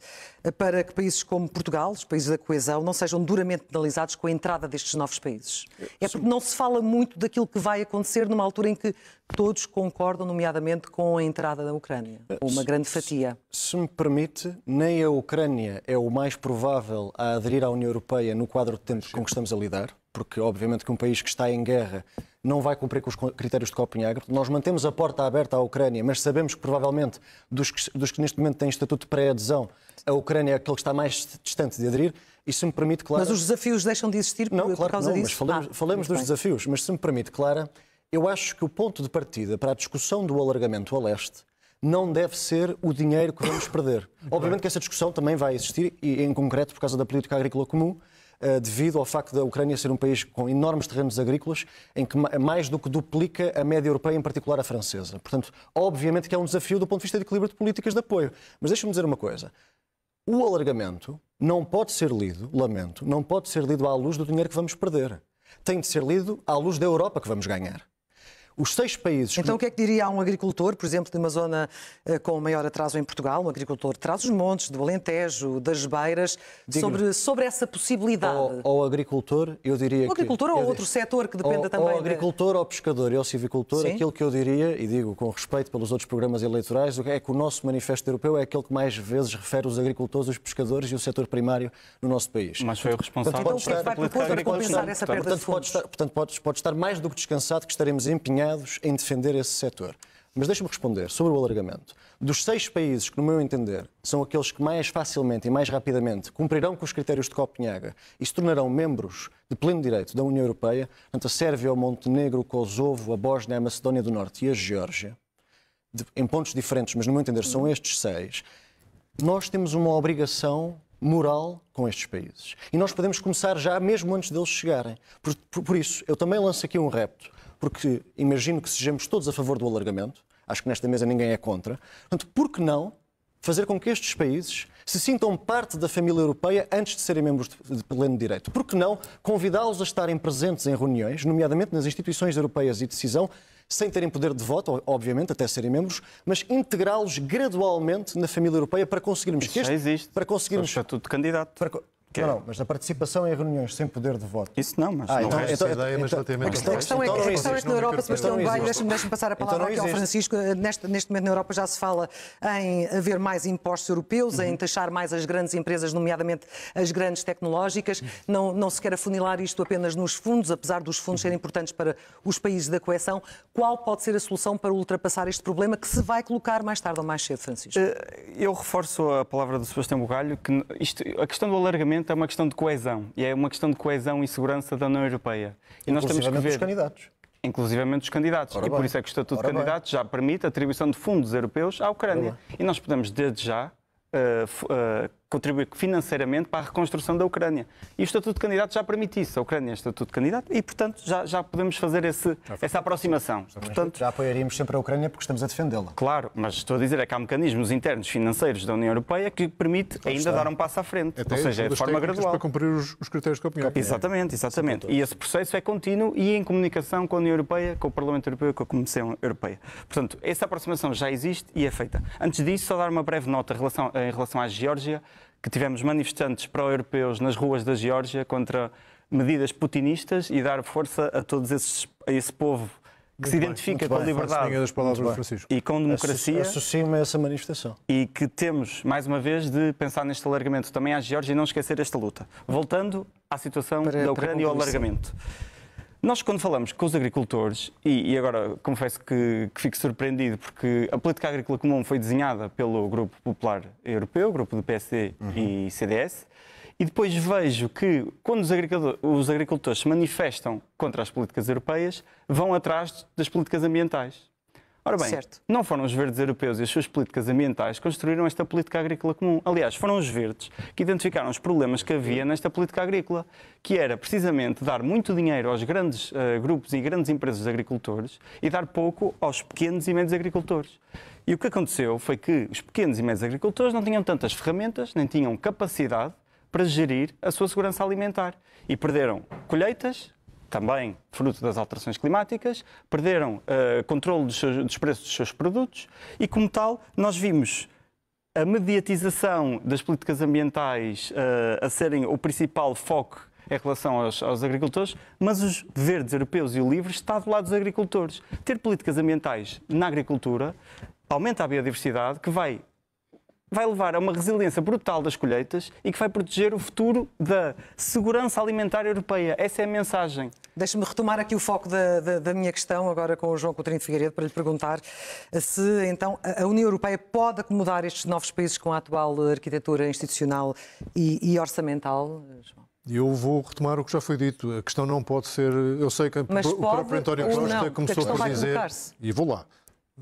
para que países como Portugal, os países da coesão, não sejam duramente penalizados com a entrada destes novos países? É porque não se fala muito daquilo que vai acontecer numa altura em que todos concordam, nomeadamente, com a entrada da Ucrânia, ou eh, uma grande fatia. Se, se me permite, nem a Ucrânia é o mais provável a aderir à União Europeia no quadro de tempos com que estamos a lidar porque obviamente que um país que está em guerra não vai cumprir com os critérios de Copenhague. Nós mantemos a porta aberta à Ucrânia, mas sabemos que provavelmente dos que, dos que neste momento têm estatuto de pré-adesão, a Ucrânia é aquele que está mais distante de aderir. E se me permite, Clara... Mas os desafios deixam de existir não, por, claro por causa não, disso? Mas falemos, ah, dos bem. desafios, mas se me permite, Clara, eu acho que o ponto de partida para a discussão do alargamento a leste não deve ser o dinheiro que vamos perder. Obviamente que essa discussão também vai existir, e em concreto por causa da política agrícola comum, eh, devido ao facto da Ucrânia ser um país com enormes terrenos agrícolas, em que mais do que duplica a média europeia, em particular a francesa. Portanto, obviamente que é um desafio do ponto de vista de equilíbrio de políticas de apoio. Mas deixa-me dizer uma coisa. O alargamento não pode ser lido, lamento, não pode ser lido à luz do dinheiro que vamos perder. Tem de ser lido à luz da Europa que vamos ganhar. Os seis países. Então, o que é que diria a um agricultor, por exemplo, de uma zona eh, com maior atraso em Portugal, um agricultor de trás os montes, do Alentejo, das Beiras, sobre, sobre essa possibilidade? Ao, ao agricultor, eu diria. O agricultor ou outro setor que dependa ao, também. Ao agricultor, de... ao pescador e ao civicultor, Sim. aquilo que eu diria, e digo com respeito pelos outros programas eleitorais, é que o nosso manifesto europeu é aquele que mais vezes refere os agricultores, os pescadores e o setor primário no nosso país. Mas foi o responsável. Portanto, então, que é que vai propor para compensar essa perda portanto, de fundos? Portanto, pode estar mais do que descansado que estaremos empenhados empenhados em defender esse setor. Mas deixe-me responder sobre o alargamento. Dos seis países que, no meu entender, são aqueles que mais facilmente e mais rapidamente cumprirão com os critérios de Copenhaga e se tornarão membros de pleno direito da União Europeia, tanto a Sérvia, o Montenegro, o Kosovo, a Bósnia, a Macedónia do Norte e a Geórgia, em pontos diferentes, mas no meu entender são estes seis, nós temos uma obrigação moral com estes países. E nós podemos começar já mesmo antes deles chegarem. Por, por, por isso, eu também lanço aqui um repto porque imagino que sejamos todos a favor do alargamento, acho que nesta mesa ninguém é contra. Portanto, por que não fazer com que estes países se sintam parte da família europeia antes de serem membros de pleno direito? Por que não convidá-los a estarem presentes em reuniões, nomeadamente nas instituições europeias e decisão, sem terem poder de voto, obviamente, até serem membros, mas integrá-los gradualmente na família europeia para conseguirmos Isso que este, já existe. para conseguirmos é o estatuto de candidato. Para, que não, é? não, mas a participação em reuniões sem poder de voto. Isso não, mas ah, não então, é então, ideia, é então, mas então, a questão, é, então, a questão é que na então, Europa, Sebastião Baio, deixa-me passar a palavra então aqui ao Francisco. Neste, neste, momento na Europa já se fala em haver mais impostos europeus, uhum. em taxar mais as grandes empresas, nomeadamente as grandes tecnológicas. Uhum. Não, não se quer afunilar isto apenas nos fundos, apesar dos fundos uhum. serem importantes para os países da coesão. Qual pode ser a solução para ultrapassar este problema que se vai colocar mais tarde ou mais cedo, Francisco? Eh, eu reforço a palavra do Sebastião Bugalho, que isto, a questão do alargamento claramente é uma questão de coesão e é uma questão de coesão e segurança da União Europeia. E nós temos que ver. Dos candidatos inclusivamente dos candidatos. Ora e bem. por isso é que o Estatuto de Candidatos já permite a atribuição de fundos europeus à Ucrânia. E nós podemos, desde já, uh, uh, contribuir financeiramente para a reconstrução da Ucrânia. E o Estatuto de Candidato já permite isso. A Ucrânia é Estatuto de Candidato e, portanto, já, já podemos fazer esse, essa aproximação. portanto, já apoiaríamos sempre a Ucrânia porque estamos a defendê-la. Claro, mas estou a dizer é que há mecanismos internos financeiros da União Europeia que permite claro ainda está. dar um passo à frente. Até ou seja, é de forma gradual. Para cumprir os, os critérios de Copenhague. Exatamente, exatamente. E esse processo é contínuo e em comunicação com a União Europeia, com o Parlamento Europeu, com a Comissão Europeia. Portanto, essa aproximação já existe e é feita. Antes disso, só dar uma breve nota em relação, em relação à Geórgia que tivemos manifestantes pró-europeus nas ruas da Geórgia contra medidas putinistas e dar força a todos esses, a esse povo que muito se identifica com a liberdade das palavras, e com democracia. Associo-me a essa manifestação. E que temos, mais uma vez, de pensar neste alargamento também à Geórgia e não esquecer esta luta. Voltando à situação para, da Ucrânia e ao alargamento. Nós, quando falamos com os agricultores, e, e agora confesso que, que, fico surpreendido, porque a política agrícola comum foi desenhada pelo Grupo Popular Europeu, grupo do PSD uhum. e CDS, e depois vejo que, quando os agricultores, os agricultores se manifestam contra as políticas europeias, vão atrás das políticas ambientais. Ora bem, certo. não foram os verdes europeus e as suas políticas ambientais que construíram esta política agrícola comum. Aliás, foram os verdes que identificaram os problemas que havia nesta política agrícola, que era precisamente dar muito dinheiro aos grandes uh, grupos e grandes empresas de agricultores e dar pouco aos pequenos e médios agricultores. E o que aconteceu foi que os pequenos e médios agricultores não tinham tantas ferramentas, nem tinham capacidade para gerir a sua segurança alimentar. E perderam colheitas, também fruto das alterações climáticas, perderam uh, controle dos, seus, dos preços dos seus produtos e, como tal, nós vimos a mediatização das políticas ambientais uh, a serem o principal foco em relação aos, aos, agricultores, mas os verdes europeus e o livre está do lado dos agricultores. Ter políticas ambientais na agricultura aumenta a biodiversidade, que vai vai levar a uma resiliência brutal das colheitas e que vai proteger o futuro da segurança alimentar europeia. Essa é a mensagem. Deixe-me retomar aqui o foco da, da, da, minha questão agora com o João Coutinho de Figueiredo para lhe perguntar eh, se então a União Europeia pode acomodar estes novos países com a atual arquitetura institucional e, e orçamental, eh, João? Eu vou retomar o que já foi dito. A questão não pode ser. Eu sei que Mas o próprio António Costa começou a dizer. E vou lá.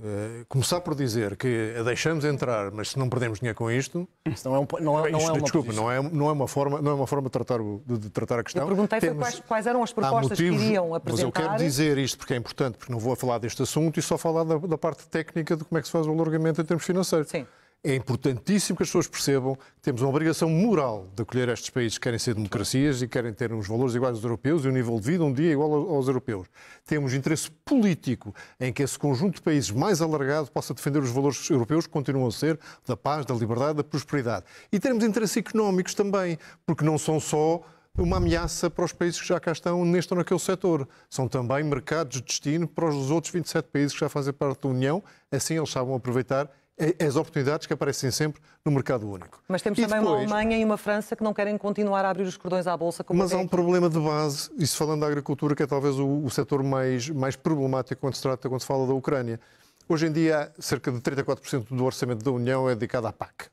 Eh, começar por dizer que a deixamos entrar, mas se não perdemos dinheiro com isto, não é, um, não é, não isto, é uma desculpa, não é, não é uma forma, não é uma forma de tratar, de, de, tratar a questão. Eu perguntei Temos, quais, quais, eram as propostas motivos, que iriam apresentar. Mas eu quero dizer isto porque é importante, porque não vou falar deste assunto e só falar da, da parte técnica de como é que se faz o alargamento em termos financeiros. Sim é importantíssimo que as pessoas percebam que temos uma obrigação moral de acolher estes países que querem ser democracias e querem ter uns valores iguais aos europeus e um nível de vida um dia igual aos europeus. Temos interesse político em que esse conjunto de países mais alargado possa defender os valores europeus que continuam a ser da paz, da liberdade, da prosperidade. E temos interesses económicos também, porque não são só uma ameaça para os países que já cá estão neste ou naquele setor. São também mercados de destino para os outros 27 países que já fazem parte da União, assim eles sabem aproveitar é, é as oportunidades que aparecem sempre no mercado único. Mas temos e também depois... uma Alemanha e uma França que não querem continuar a abrir os cordões à Bolsa. Como Mas há um é problema de base, isso falando da agricultura, que é talvez o, o setor mais, mais problemático quando se trata, quando se fala da Ucrânia. Hoje em dia, cerca de 34% do orçamento da União é dedicado à PAC.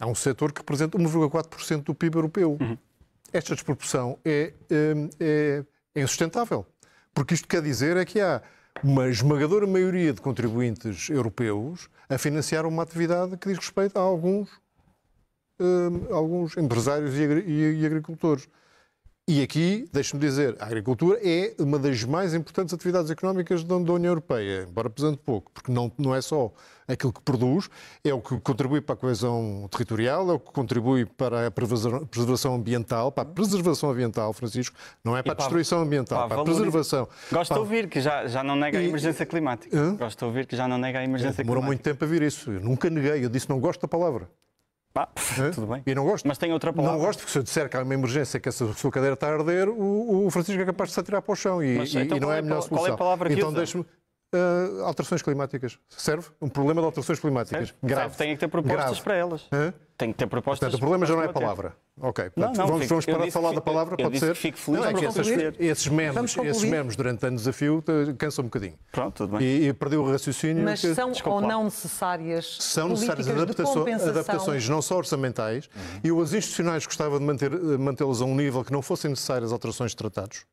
Há um setor que representa 1,4% do PIB europeu. Uhum. Esta desproporção é, hum, é, é insustentável. Porque isto quer dizer é que há uma esmagadora maioria de contribuintes europeus a financiar uma atividade que diz respeito a alguns, eh, alguns empresários e agricultores. E aqui, deixe-me dizer, a agricultura é uma das mais importantes atividades económicas da União Europeia, embora pesando pouco, porque não, não é só aquilo que produz, é o que contribui para a coesão territorial, é o que contribui para a preservação ambiental, para a preservação ambiental, Francisco, não é para, a destruição ambiental, para, para a preservação. Gosto de ouvir que já, já não nega a emergência climática. Hã? Gosto de ouvir que já não nega a emergência Demorou climática. Demorou muito tempo a vir isso, eu nunca neguei, eu disse não gosto da palavra tudo bem. E não gosto. Mas tem outra palavra. Não gosto, porque se eu disser que há uma emergência que a sua cadeira está a arder, o, o Francisco é capaz de se atirar para o chão e, Mas, e, então, e não é, é a melhor solução. Qual é a palavra que então, usa? uh, alterações climáticas. Serve? Um problema de alterações climáticas. Serve? Grave. Serve. Tem que ter propostas Grave. para elas. Hã? Tem que ter propostas. Portanto, o problema já não é a palavra. Ok, não, não, vamos, fico, vamos parar de falar da palavra, eu pode ser? Fico feliz, não, é esses, esses, memes, esses memes durante o desafio cansam um bocadinho. Pronto, tudo bem. E, e perdeu o raciocínio. Mas que... são Desculpa. ou não necessárias São necessárias adaptações, adaptações não só orçamentais, uhum. e eu as institucionais gostava de eh, mantê-las a um nível que não fossem necessárias alterações de tratados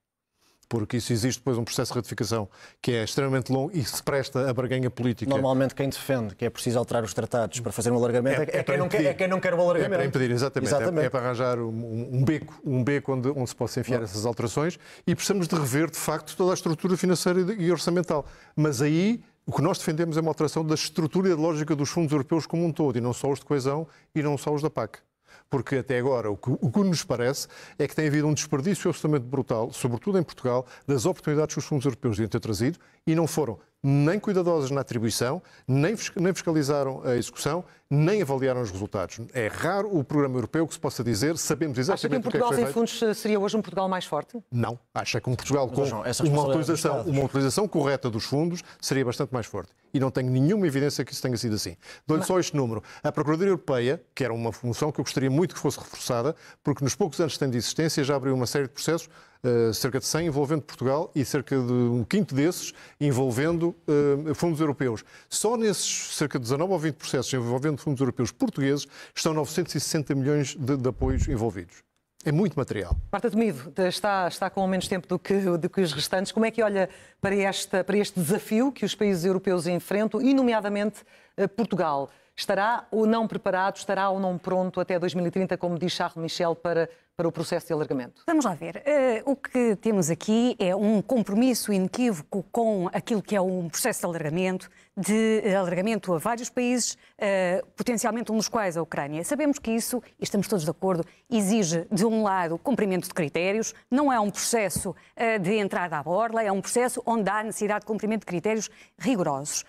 porque isso existe depois um processo de ratificação que é extremamente longo e se presta a barganha política. Normalmente quem defende que é preciso alterar os tratados para fazer um alargamento é, é, é, quem, não quer, é quem, não quer, o alargamento. É para impedir, exatamente. É- exatamente. É, para arranjar um, um, beco, um beco onde, onde se possa enfiar não. essas alterações e precisamos de rever, de facto, toda a estrutura financeira e orçamental. Mas aí o que nós defendemos é uma alteração da estrutura e da lógica dos fundos europeus como um todo, e não só os de coesão e não só os da PAC porque até agora o que, o que nos parece é que tem havido um desperdício absolutamente brutal, sobretudo em Portugal, das oportunidades que os fundos europeus deviam ter trazido e não foram nem cuidadosas na atribuição, nem, fiscalizaram a execução, nem avaliaram os resultados. É raro o programa europeu que se possa dizer, sabemos exatamente Acha que um Portugal que é sem fundos seria hoje um Portugal mais forte? Não. Acho que um Portugal com uma, utilização, uma utilização correta dos fundos seria bastante mais forte. E não tenho nenhuma evidência que isso tenha sido assim. Dou-lhe Mas... só este número. A Procuradoria Europeia, que era uma função que eu gostaria muito que fosse reforçada, porque nos poucos anos que tem de existência já abriu uma série de processos eh, cerca de 100 envolvendo Portugal e cerca de um quinto desses envolvendo eh, fundos europeus. Só nesses cerca de 19 ou 20 processos envolvendo fundos europeus portugueses estão 960 milhões de, de apoios envolvidos. É muito material. Marta Temido, está, está com menos tempo do que, do que os restantes. Como é que olha para, esta, para este desafio que os países europeus enfrentam, e nomeadamente eh, Portugal? Estará ou não preparado, estará ou não pronto até 2030, como diz Charles Michel, para para o processo de alargamento? Vamos lá ver. Uh, o que temos aqui é um compromisso inequívoco com aquilo que é um processo de alargamento, de eh, alargamento a vários países, uh, potencialmente um dos quais a Ucrânia. Sabemos que isso, e estamos todos de acordo, exige, de um lado, cumprimento de critérios, não é um processo uh, de entrada à borla, é um processo onde há necessidade de cumprimento de critérios rigorosos.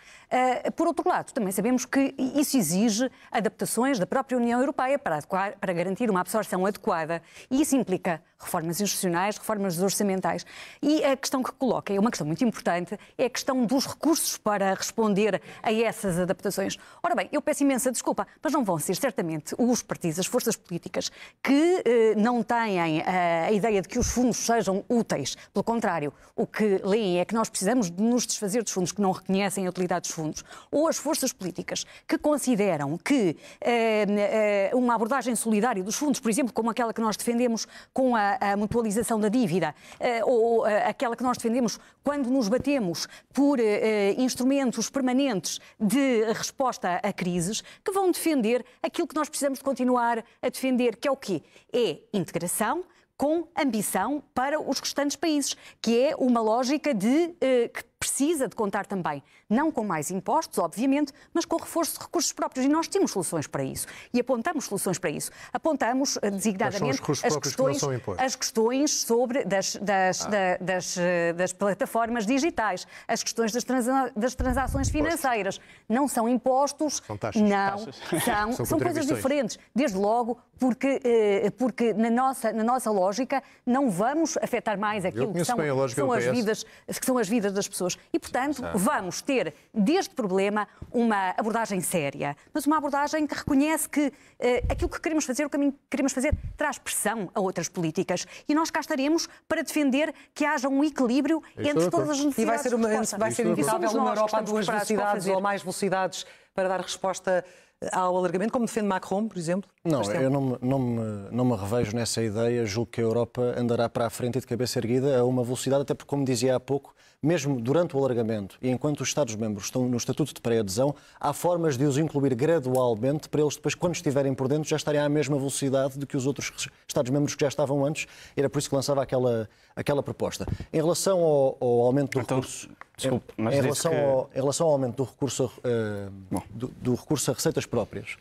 Por outro lado, também sabemos que isso exige adaptações da própria União Europeia para, adequar, para garantir uma absorção adequada e isso implica reformas institucionais, reformas orçamentais. E a questão que coloca, é uma questão muito importante, é a questão dos recursos para responder a essas adaptações. Ora bem, eu peço imensa desculpa, mas não vão ser certamente os partidos, as forças políticas, que eh, não têm eh, a ideia de que os fundos sejam úteis. Pelo contrário, o que leem é que nós precisamos de nos desfazer dos fundos, que não reconhecem a utilidade dos fundos. Ou as forças políticas que consideram que eh, eh uma abordagem solidária dos fundos, por exemplo, como aquela que nós defendemos com a, a mutualização da dívida, eh, ou eh, aquela que nós defendemos quando nos batemos por eh, instrumentos permanentes de resposta a crises, que vão defender aquilo que nós precisamos de continuar a defender, que é o quê? É integração, com ambição para os restantes países, que é uma lógica de, eh, que precisa de contar também não com mais impostos, obviamente, mas com reforço de recursos próprios. E nós temos soluções para isso. E apontamos soluções para isso. Apontamos eh, designadamente as questões, que as questões sobre das, das, ah. da, das, eh, das, plataformas digitais, as questões das, transa, das transações financeiras. Impostos. Não são impostos, são taxas. não taxas. são, são, são coisas diferentes. Desde logo, porque, eh, porque na, nossa, na nossa lógica não vamos afetar mais aquilo que são, são as vidas, que são as vidas das pessoas. E, portanto, ah. vamos ter fazer deste problema uma abordagem séria, mas uma abordagem que reconhece que eh, aquilo que queremos fazer, o caminho que queremos fazer, traz pressão a outras políticas. E nós cá estaremos para defender que haja um equilíbrio Isso entre todas as necessidades. E vai ser, uma, que vai ser inevitável uma Europa a duas velocidades ou mais velocidades para dar resposta ao alargamento, como defende Macron, por exemplo? Não, eu não me, não, me, não me revejo nessa ideia. Julgo que a Europa andará para a frente de cabeça erguida a uma velocidade, até porque, como dizia há pouco, mesmo durante o alargamento e enquanto os Estados-membros estão no estatuto de pré-adesão, há formas de os incluir gradualmente para eles depois, quando estiverem por dentro, já estarem à mesma velocidade do que os outros Estados-membros que já estavam antes. Era por isso que lançava aquela, aquela proposta. Em relação ao, ao aumento do então, recurso... Desculpe, em, em, relação que... ao, em, relação ao, aumento do recurso, uh, do, do recurso a receitas próprias,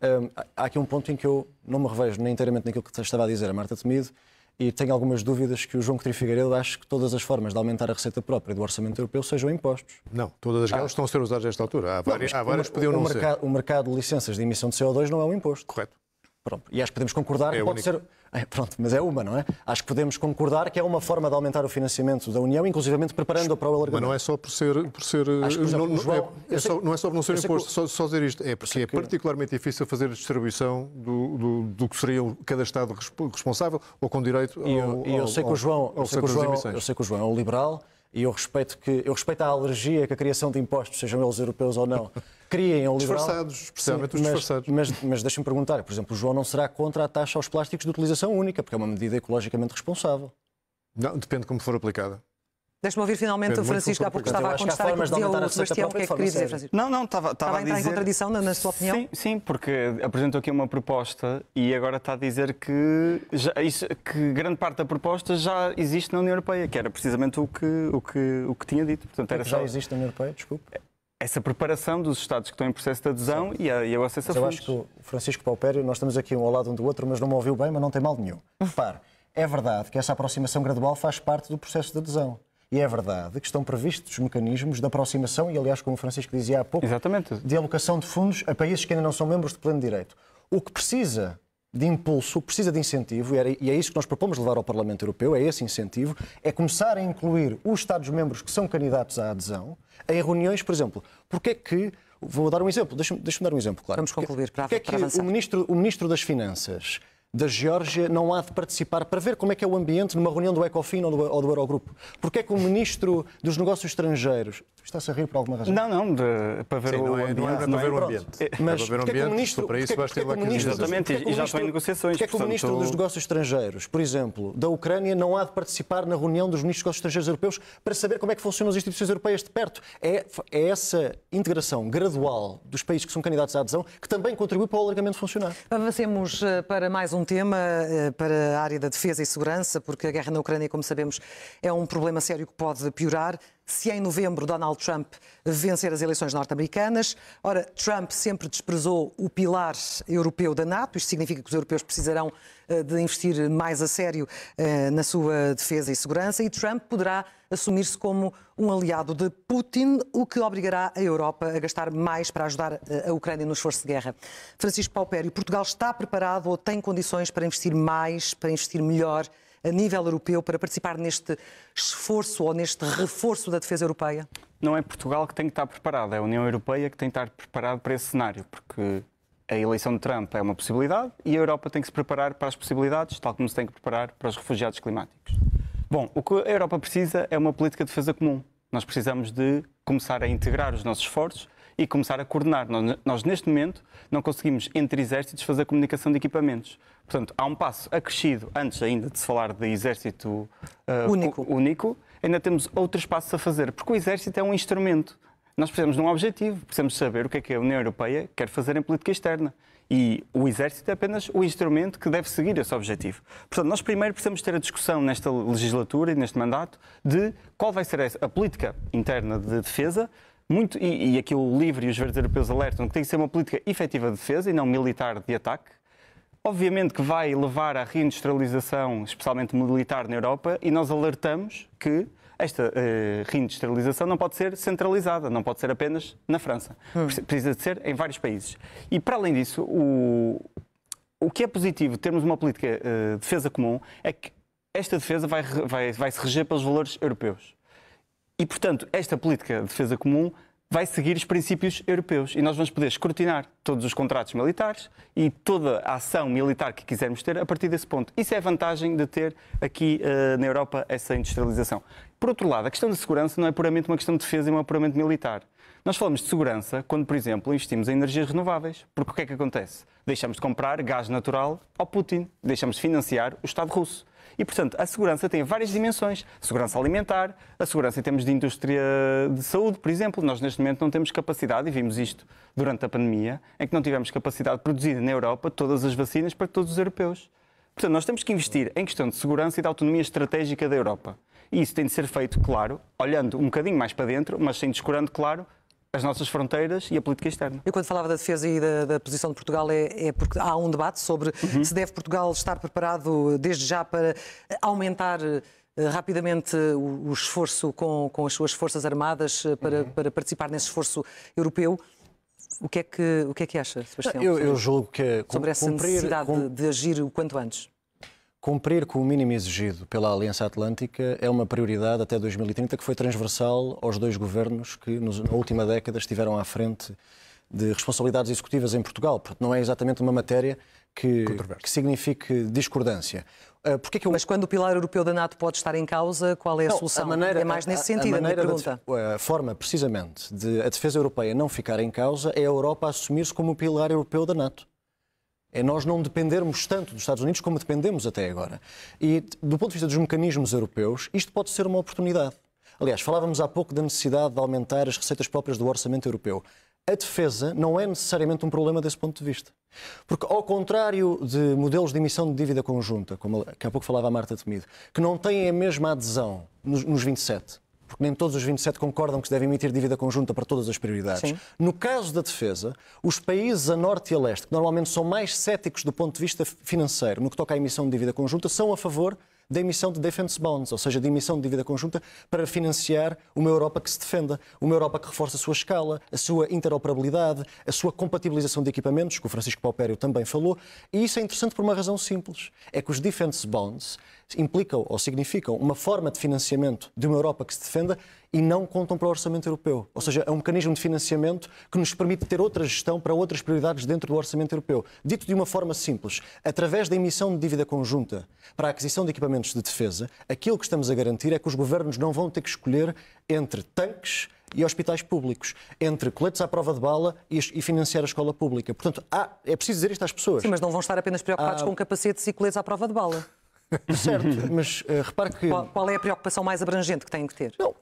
eh, há aqui um ponto em que eu não me revejo nem inteiramente naquilo que estava a dizer a Marta Temido, e tenho algumas dúvidas que o João Coutinho Figueiredo acha que todas as formas de aumentar a receita própria do orçamento europeu sejam impostos. Não, todas as ah. estão a ser usadas nesta altura. Há várias, não, há várias o, podiam o não ser. O mercado de licenças de emissão de CO2 não é um imposto. Correto. Pronto. E acho que podemos concordar é que pode única. ser. É, pronto, mas é uma, não é? Acho que podemos concordar que é uma forma de aumentar o financiamento da União, inclusivamente preparando-a para o alargamento. Mas não é só por ser. Por ser acho, por eh, exemplo, não, João, é, é sei, só, não é só por não ser imposto, que... só, só, dizer isto. É porque é particularmente que... difícil fazer a distribuição do, do, do, que seria cada Estado responsável ou com direito ao. E eu, ao, eu sei que o João, eu sei que o João, eu sei que o João é um liberal e eu respeito, que, eu respeito a alergia que a criação de impostos, sejam eles europeus ou não, criem ao liberal. Disfarçados, especialmente os mas, disfarçados. Mas, mas, mas deixem-me perguntar, por exemplo, o João não será contra a taxa aos plásticos de utilização única, porque é uma medida ecologicamente responsável. Não, depende de como for aplicada. Deixa-me ouvir finalmente é o Francisco, há pouco estava a contestar que dizia o Sebastião, o que é que queria dizer, Francisco? Não, não, estava, estava, estava a entrar dizer... em contradição, na, na, sua opinião? Sim, sim, porque apresentou aqui uma proposta e agora está a dizer que, já, isso, que grande parte da proposta já existe na União Europeia, que era precisamente o que, o que, o que tinha dito. Portanto, é era já só... existe na União Europeia, desculpe? Essa preparação dos Estados que estão em processo de adesão e a, e a acesso a fundos. Eu acho que o Francisco Paupério, nós estamos aqui um ao lado um do outro, mas não me ouviu bem, mas não tem mal nenhum. Repare, é verdade que essa aproximação gradual faz parte do processo de adesão e é verdade, que estão previstos mecanismos de aproximação, e aliás, como o Francisco dizia há pouco, Exatamente. de alocação de fundos a países que ainda não são membros de pleno direito. O que precisa de impulso, precisa de incentivo, e é isso que nós propomos levar ao Parlamento Europeu, é esse incentivo, é começar a incluir os Estados-membros que são candidatos à adesão em reuniões, por exemplo. Porque é que, vou dar um exemplo, deixa-me deixa dar um exemplo, claro. Vamos é concluir, claro. Porque é que o ministro, o ministro das Finanças da Geórgia não há de participar para ver como é que é o ambiente numa reunião do Ecofin ou do, ou do Eurogrupo? Porque é que o Ministro dos Negócios Estrangeiros está-se a rir por alguma razão? Não, não, de, para ver Sim, o não é ambiente. Não é, é, é para ver o ambiente. mas é para ver o ambiente, é o ministro, para isso basta ir lá Exatamente, e já estão em negociações. Porquê é que o Ministro dos Negócios Estrangeiros, por exemplo, da Ucrânia, não há de participar na reunião dos Ministros dos Negócios Estrangeiros europeus para saber como é que funcionam as instituições europeias de perto? É, é essa integração gradual dos países que são candidatos à adesão que também contribui para o alargamento funcionar. Avancemos eh, para mais um um tema eh, para a área da defesa e segurança, porque a guerra na Ucrânia, como sabemos, é um problema sério que pode piorar. Se em novembro Donald Trump vencer as eleições norte-americanas, ora, Trump sempre desprezou o pilar europeu da NATO, isto significa que os europeus precisarão eh, de investir mais a sério eh, na sua defesa e segurança, e Trump poderá assumir-se como um aliado de Putin, o que obrigará a Europa a gastar mais para ajudar eh, a Ucrânia no esforço de guerra. Francisco Paupério, Portugal está preparado ou tem condições para investir mais, para investir melhor a nível europeu para participar neste esforço ou neste reforço da defesa europeia? Não é Portugal que tem que estar preparado, é a União Europeia que tem que estar preparada para esse cenário, porque a eleição de Trump é uma possibilidade e a Europa tem que se preparar para as possibilidades, tal como se tem que preparar para os refugiados climáticos. Bom, o que a Europa precisa é uma política de defesa comum. Nós precisamos de começar a integrar os nossos esforços e começar a coordenar. Nós, neste momento, não conseguimos, entre exércitos, fazer comunicação de equipamentos. Portanto, há um passo acrescido, antes ainda de se falar de exército uh, único. único, ainda temos outros passos a fazer, porque o exército é um instrumento. Nós precisamos de um objetivo, precisamos saber o que é que a União Europeia quer fazer em política externa. E o Exército é apenas o instrumento que deve seguir esse objetivo. Portanto, nós primeiro precisamos ter a discussão nesta legislatura e neste mandato de qual vai ser a política interna de defesa, muito, e, e aqui o LIVRE e os verdes europeus alertam que tem que ser uma política efetiva de defesa e não militar de ataque. Obviamente que vai levar à reindustrialização, especialmente militar, na Europa, e nós alertamos que esta uh, eh, reindustrialização não pode ser centralizada, não pode ser apenas na França. Hum. Precisa de ser em vários países. E, para além disso, o, o que é positivo termos uma política uh, de defesa comum é que esta defesa vai, vai, vai se reger pelos valores europeus. E, portanto, esta política de defesa comum vai seguir os princípios europeus e nós vamos poder escrutinar todos os contratos militares e toda a ação militar que quisermos ter a partir desse ponto. Isso é a vantagem de ter aqui uh, na Europa essa industrialização. Por outro lado, a questão da segurança não é puramente uma questão de defesa e não é puramente militar. Nós falamos de segurança quando, por exemplo, investimos em energias renováveis. Porque o que é que acontece? Deixamos de comprar gás natural ao Putin, deixamos de financiar o Estado russo. E, portanto, a segurança tem várias dimensões. A segurança alimentar, a segurança em termos de indústria de saúde, por exemplo. Nós, neste momento, não temos capacidade, e vimos isto durante a pandemia, em que não tivemos capacidade de produzir na Europa todas as vacinas para todos os europeus. Portanto, nós temos que investir em questão de segurança e da autonomia estratégica da Europa. E isso tem de ser feito, claro, olhando um bocadinho mais para dentro, mas sem descurando, claro, as nossas fronteiras e a política externa. Eu quando falava da defesa e da, da posição de Portugal é, é, porque há um debate sobre uhum. se deve Portugal estar preparado eh, desde já para eh, aumentar eh, rapidamente o, o esforço com, com, as suas forças armadas para, uhum. para participar nesse esforço europeu. O que é que, o que, é que acha, Sebastião? Eu, eu julgo que. É sobre essa cumprir, necessidade com... de, de agir o quanto antes. Cumprir com o mínimo exigido pela Aliança Atlântica é uma prioridade até 2030 que foi transversal aos dois governos que, na última década, estiveram à frente de responsabilidades executivas em Portugal. Portanto, não é exatamente uma matéria que, que signifique discordância. Ah, é que eu... Mas quando o pilar europeu da NATO pode estar em causa, qual é a não, solução? A maneira, é mais nesse sentido a, maneira a pergunta. a forma, precisamente, de a defesa europeia não ficar em causa é a Europa assumir-se como o pilar europeu da NATO é nós não dependermos tanto dos Estados Unidos como dependemos até agora. E, do ponto de vista dos mecanismos europeus, isto pode ser uma oportunidade. Aliás, falávamos há pouco da necessidade de aumentar as receitas próprias do orçamento europeu. A defesa não é necessariamente um problema desse ponto de vista. Porque, ao contrário de modelos de emissão de dívida conjunta, como há pouco falava a Marta Temido, que não têm a mesma adesão nos 27, porque nem todos os 27 concordam que se deve emitir dívida conjunta para todas as prioridades. Sim. No caso da defesa, os países a norte e a leste, que normalmente são mais céticos do ponto de vista financeiro no que toca à emissão de dívida conjunta, são a favor da emissão de defense bonds, ou seja, de emissão de dívida conjunta para financiar uma Europa que se defenda, uma Europa que reforce a sua escala, a sua interoperabilidade, a sua compatibilização de equipamentos, que o Francisco Paupério também falou, e isso é interessante por uma razão simples, é que os defense bonds implicam ou significam uma forma de financiamento de uma Europa que se defenda e não contam para o orçamento europeu. Ou seja, é um mecanismo de financiamento que nos permite ter outra gestão para outras prioridades dentro do orçamento europeu. Dito de uma forma simples, através da emissão de dívida conjunta para a aquisição de equipamentos de defesa, aquilo que estamos a garantir é que os governos não vão ter que escolher entre tanques e hospitais públicos, entre coletes à prova de bala e, financiar a escola pública. Portanto, há, é preciso dizer isto às pessoas. Sim, mas não vão estar apenas preocupados há... Ah, com capacetes e coletes à prova de bala. Certo, mas uh, repare que. Qual, qual, é a preocupação mais abrangente que têm que ter? Não,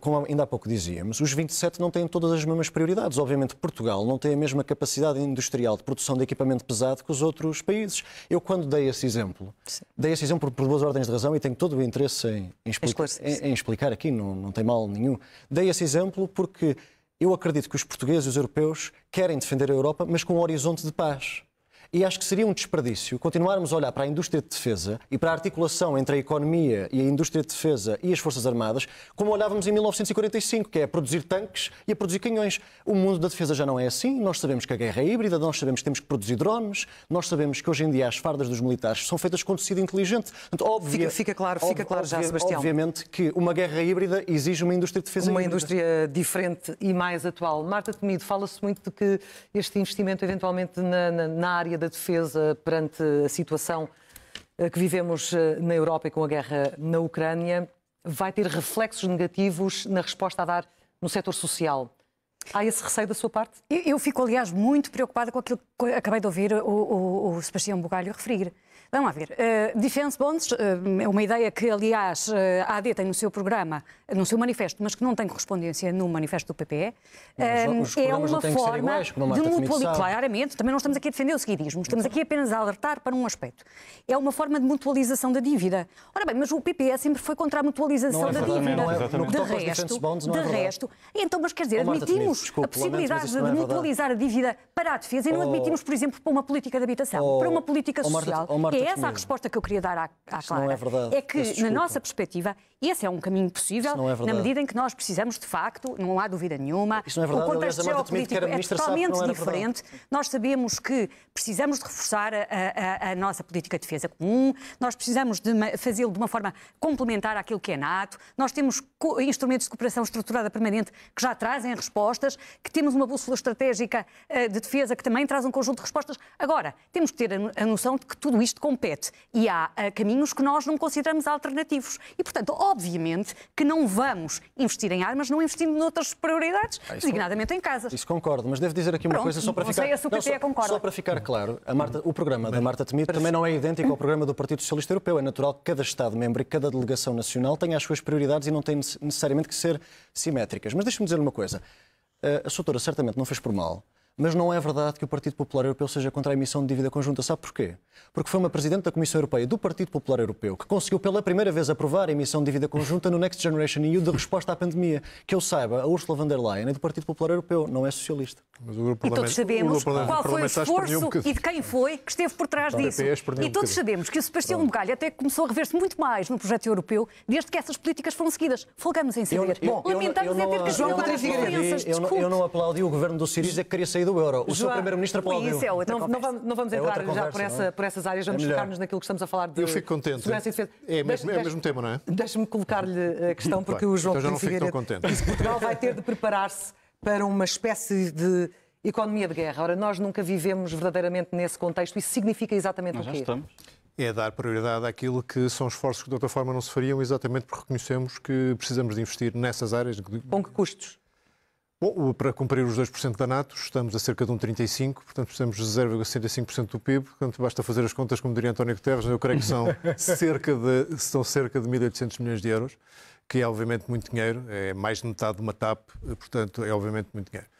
como ainda há pouco dizíamos, os 27 não têm todas as mesmas prioridades. Obviamente, Portugal não tem a mesma capacidade industrial de produção de equipamento pesado que os outros países. Eu, quando dei esse exemplo, sim. dei esse exemplo por duas ordens de razão e tenho todo o interesse em, em, explica em, em explicar aqui, não, não tem mal nenhum. Dei esse exemplo porque eu acredito que os portugueses e os europeus querem defender a Europa, mas com um horizonte de paz. E acho que seria um desperdício continuarmos a olhar para a indústria de defesa e para a articulação entre a economia e a indústria de defesa e as Forças Armadas, como olhávamos em 1945, que é a produzir tanques e a produzir canhões. O mundo da defesa já não é assim. Nós sabemos que a guerra é híbrida, nós sabemos que temos que produzir drones, nós sabemos que hoje em dia as fardas dos militares são feitas com tecido inteligente. Portanto, óbvia, fica, fica, claro, fica óbvia, claro já, Sebastião. Obviamente que uma guerra híbrida exige uma indústria de defesa uma híbrida. Uma indústria diferente e mais atual. Marta Temido, fala-se muito de que este investimento, eventualmente, na, na, na área da defesa perante a situação eh, que vivemos eh, na Europa e com a guerra na Ucrânia vai ter reflexos negativos na resposta a dar no setor social. Há esse receio da sua parte? Eu, eu fico, aliás, muito preocupada com aquilo que acabei de ouvir o, o, o Sebastião Bugalho referir. Vamos lá ver. Uh, defense bonds uh, é uma ideia que, aliás, uh, a AD tem no seu programa, no seu manifesto, mas que não tem correspondência no manifesto do PPE. Ehm, é uma forma iguais, de mutualizar. Claramente, também não estamos aqui a defender o seguidismo, estamos então. aqui apenas a alertar para um aspecto. É uma forma de mutualização da dívida. Ora bem, mas o PPE sempre foi contra a mutualização é da dívida. Não é de resto, bonds, de é resto. Então, mas quer dizer, admitimos a possibilidade de é mutualizar a dívida para a defesa e não admitimos, por exemplo, para uma política de habitação, para uma política social. Oh, Marta, essa mesmo. a resposta que eu queria dar à, à Clara. Não é, verdade. é que, na nossa perspectiva, esse é um caminho possível, é na medida em que nós precisamos, de facto, não há dúvida nenhuma, Isso não é o contexto Aliás, geopolítico é totalmente diferente. Verdade. Nós sabemos que precisamos de reforçar a, a, a nossa política de defesa comum, nós precisamos de fazê-lo de uma forma complementar àquilo que é NATO, nós temos instrumentos de cooperação estruturada permanente que já trazem respostas, que temos uma bússola estratégica eh, de defesa que também traz um conjunto de respostas. Agora, temos que ter a noção de que tudo isto compete. E há uh, caminhos que nós não consideramos alternativos. E, portanto, obviamente que não vamos investir em armas, não investindo noutras prioridades, ah, designadamente em casas. Isso concordo, mas devo dizer aqui uma Pronto, coisa só para ficar. É Sei se não, só, concorda. só para ficar claro, Marta, o programa da Marta Temido também não é idêntico ao programa do Partido Socialista Europeu. É natural que cada Estado-membro e cada delegação nacional tenha as suas prioridades e não tem necessariamente que ser simétricas. Mas deixe-me dizer uma coisa. Eh, a Soutora certamente não fez por mal mas não é verdade que o Partido Popular Europeu seja contra a emissão de dívida conjunta. Sabe porquê? Porque foi uma Presidente da Comissão Europeia do Partido Popular Europeu que conseguiu pela primeira vez aprovar a emissão de dívida conjunta no Next Generation EU de resposta à pandemia. Que eu saiba, a Ursula von der Leyen é do Partido Popular Europeu, não é socialista. e todos sabemos qual foi o esforço e de quem foi que esteve por trás disso. E todos sabemos que o Sebastião de até começou a rever-se muito mais no projeto europeu desde que essas políticas foram seguidas. Folgamos em saber. Lamentamos é ter que João Eu não aplaudi o governo do Siriza que queria sair do euro. O João, seu primeiro-ministro aplaudiu. Isso é outra não, não vamos, não vamos é entrar conversa, já por, essa, é? por, essas áreas, vamos é focar-nos naquilo que estamos a falar de Eu fico contente. segurança defesa. É, mesmo, é o mesmo tema, não é? Deixe-me colocar-lhe a questão, porque Bem, o João então Portugal vai ter de preparar-se para uma espécie de economia de guerra. Ora, nós nunca vivemos verdadeiramente nesse contexto. Isso significa exatamente o quê? Já estamos é dar prioridade àquilo que são esforços que de outra forma não se fariam, exatamente porque reconhecemos que precisamos de investir nessas áreas. Com que custos? Bom, para cumprir os 2% da NATO, estamos a cerca de um 35%, portanto precisamos de 0,65% do PIB, portanto basta fazer as contas, como diria António Guterres, eu creio que são cerca de, são cerca de 1.800 milhões de euros, que é obviamente muito dinheiro, é mais de metade de uma TAP, eh, portanto é obviamente muito dinheiro.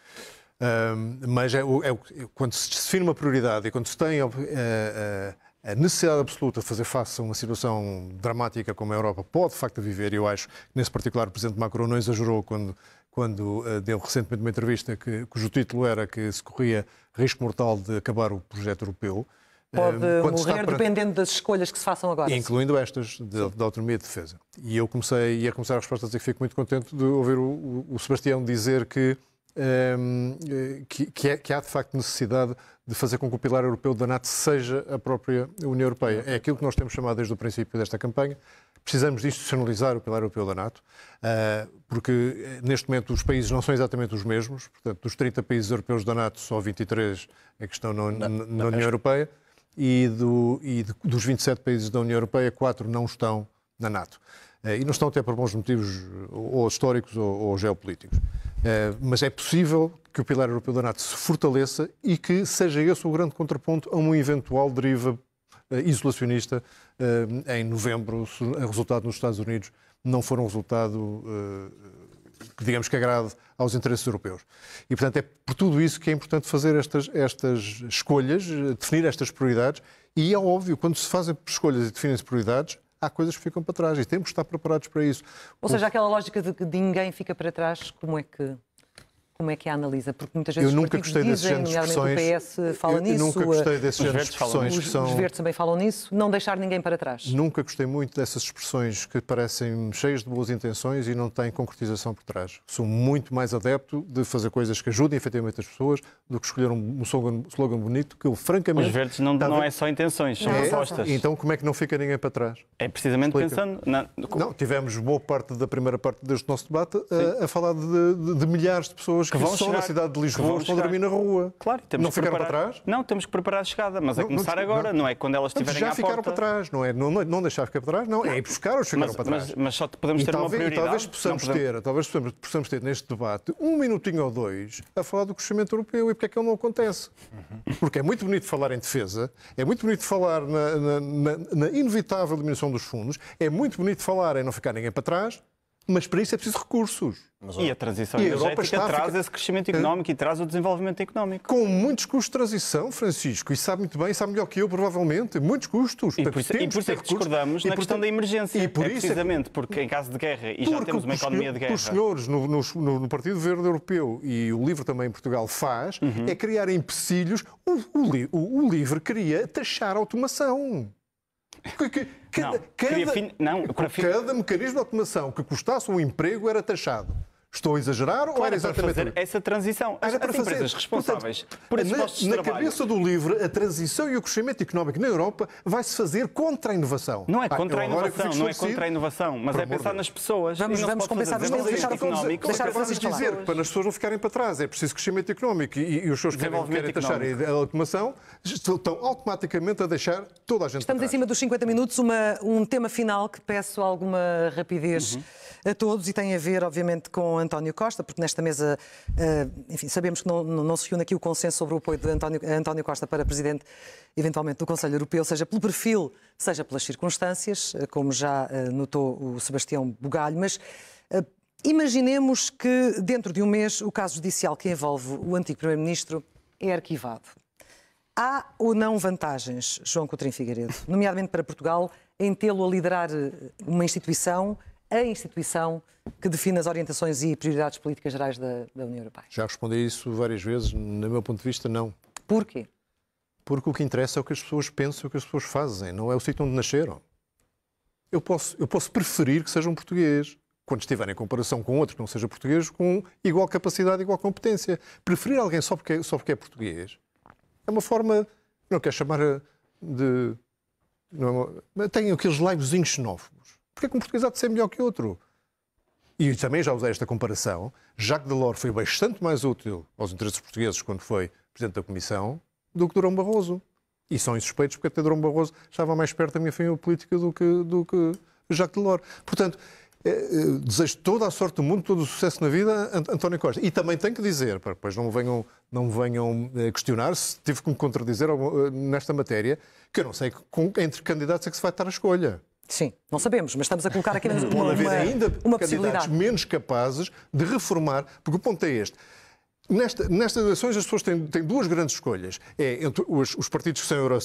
Um, mas é, é, quando se define uma prioridade e quando se tem a, a, eh, eh, a, necessidade absoluta de fazer face a uma situação dramática como a Europa pode de facto viver, e eu acho que nesse particular o Presidente Macron não exagerou quando quando eh, deu recentemente uma entrevista que, cujo título era que se corria risco mortal de acabar o projeto europeu. Pode eh, quando morrer para... dependendo das escolhas que se façam agora. Incluindo estas de, de autonomia e de defesa. E eu comecei, ia começar a resposta a dizer que fico muito contente de ouvir o, o Sebastião dizer que, um, ehm, eh, que, que, é, que há de facto necessidade de fazer com que o pilar europeu da NATO seja a própria União Europeia. É aquilo que nós temos chamado desde o princípio desta campanha. Precisamos de institucionalizar o pilar europeu da NATO, ah, porque eh, neste momento os países não são exatamente os mesmos. Portanto, dos 30 países europeus da NATO, só 23 é que estão na, na, na União Europeia e, do, e de, dos 27 países da União Europeia, quatro não estão na NATO. Eh, e não estão até por bons motivos ou históricos ou, ou geopolíticos. Eh, mas é possível que o pilar europeu da NATO se fortaleça e que seja esse o grande contraponto a uma eventual deriva eh, isolacionista eh, em novembro, se o resultado nos Estados Unidos não for um resultado que digamos que agrade aos interesses europeus. E, portanto, é por tudo isso que é importante fazer estas, estas escolhas, definir estas prioridades, e é óbvio, quando se fazem escolhas e definem-se prioridades, há coisas que ficam para trás e temos que estar preparados para isso. Ou seja, aquela lógica de que ninguém fica para trás, como é que como é que a analisa? Porque muitas vezes eu nunca gostei desses dizem, nomeadamente o PS fala eu, nisso. Eu nunca gostei desses géneros de expressões que são... Os verdes também falam nisso. Não deixar ninguém para trás. Nunca gostei muito dessas expressões que parecem cheias de boas intenções e não têm concretização por trás. Sou muito mais adepto de fazer coisas que ajudem efetivamente as pessoas do que escolher um slogan, slogan bonito que eu, francamente... Os verdes não, não é só intenções, são é, propostas. Então como é que não fica ninguém para trás? É precisamente Explica. pensando... Na... Não, tivemos boa parte da primeira parte deste nosso debate a, eh, a falar de, de, de milhares de pessoas pessoas que, que vão só chegar, na cidade de Lisboa estão a dormir na rua. Claro, temos não que ficaram preparar... para trás? Não, temos que preparar a chegada, mas é não, a começar não, agora, não. é quando elas estiverem já ficaram para trás, não é? Não, não deixar ficar para trás, não, é ir buscar os que ficaram mas, para trás. Mas, mas, só podemos ter talvez, uma prioridade. Talvez possamos, ter, talvez possamos, possamos, ter neste debate um minutinho ou dois a falar do crescimento europeu e porque é que ele não acontece. Uhum. Porque é muito bonito falar em defesa, é muito bonito falar na, na, na, na inevitável diminuição dos fundos, é muito bonito falar em não ficar ninguém para trás, mas para isso é preciso recursos. Mas, e a transição e a Europa está traz fica... esse crescimento económico e traz o desenvolvimento económico. Com muitos custos de transição, Francisco, e sabe muito bem, sabe melhor que eu, provavelmente, muitos custos. E por, isso, e por isso é que discordamos na questão da emergência, e por é, é precisamente, é porque em caso de guerra, e porque já temos uma economia de guerra... os senhores no, no, no, Partido Verde Europeu, e o LIVRE também em Portugal faz, uhum. é criar empecilhos. O, o, o, o LIVRE queria taxar a automação. Cada, não, cada, fin... não, cada mecanismo de automação que custasse um emprego era taxado. Estou a exagerar claro, ou era é exatamente... Para fazer essa transição. As, era para as fazer. empresas responsáveis Portanto, por esses postos na, na cabeça do LIVRE, a transição e o crescimento económico na Europa vai-se fazer contra a inovação. Não é ah, contra ah, a inovação, não é contra a inovação, mas é pensar nas pessoas. Vamos, vamos compensar os deixar económico. Deixar Francisco de dizer, para as pessoas não ficarem para trás, é preciso crescimento económico e, e os seus que querem, querem taxar a automação estão automaticamente a deixar toda a gente Estamos em cima dos 50 minutos, um tema final que peço alguma rapidez uhum. a todos e tem a ver, obviamente, com António Costa, porque nesta mesa, eh, enfim, sabemos que não, não se une aqui o consenso sobre o apoio de António, António Costa para presidente, eventualmente, do Conselho Europeu, seja pelo perfil, seja pelas circunstâncias, eh, como já eh, notou o Sebastião Bugalho, mas imaginemos que dentro de um mês o caso judicial que envolve o antigo Primeiro-Ministro é arquivado. Há ou não vantagens, João Coutinho Figueiredo, nomeadamente para Portugal, em tê-lo a liderar uma instituição a instituição que define as orientações e prioridades políticas gerais da, da União Europeia? Já respondi isso várias vezes, no meu ponto de vista, não. Porquê? Porque o que interessa é o que as pessoas pensam, o que as pessoas fazem, não é o sítio onde nasceram. Eu posso, eu posso preferir que seja um português, quando estiver em comparação com outro que não seja português, com igual capacidade, igual competência. Preferir alguém só porque, é, só porque é português é uma forma, não quero chamar de. Não é uma, tem aqueles laivozinhos novos. Porquê que um português há de ser melhor que outro? E também já usei esta comparação. Jacques Delors foi bastante mais útil aos interesses portugueses quando foi Presidente da Comissão do que Durão Barroso. E são insuspeitos porque até Durão Barroso estava mais perto da minha família política do que, do que Jacques Delors. Portanto, eh, eh, desejo toda a sorte do mundo, todo o sucesso na vida, António Costa. E também tenho que dizer, para depois não venham, não venham eh, questionar se tive que me contradizer nesta matéria, que eu não sei entre candidatos é que se vai estar a escolha. Sim, não sabemos, mas estamos a colocar aqui uma, haver ainda uma possibilidade. menos capazes de reformar, porque o ponto é este. Nesta, nestas eleições as pessoas têm, têm duas grandes escolhas. É entre os, os partidos que são euro,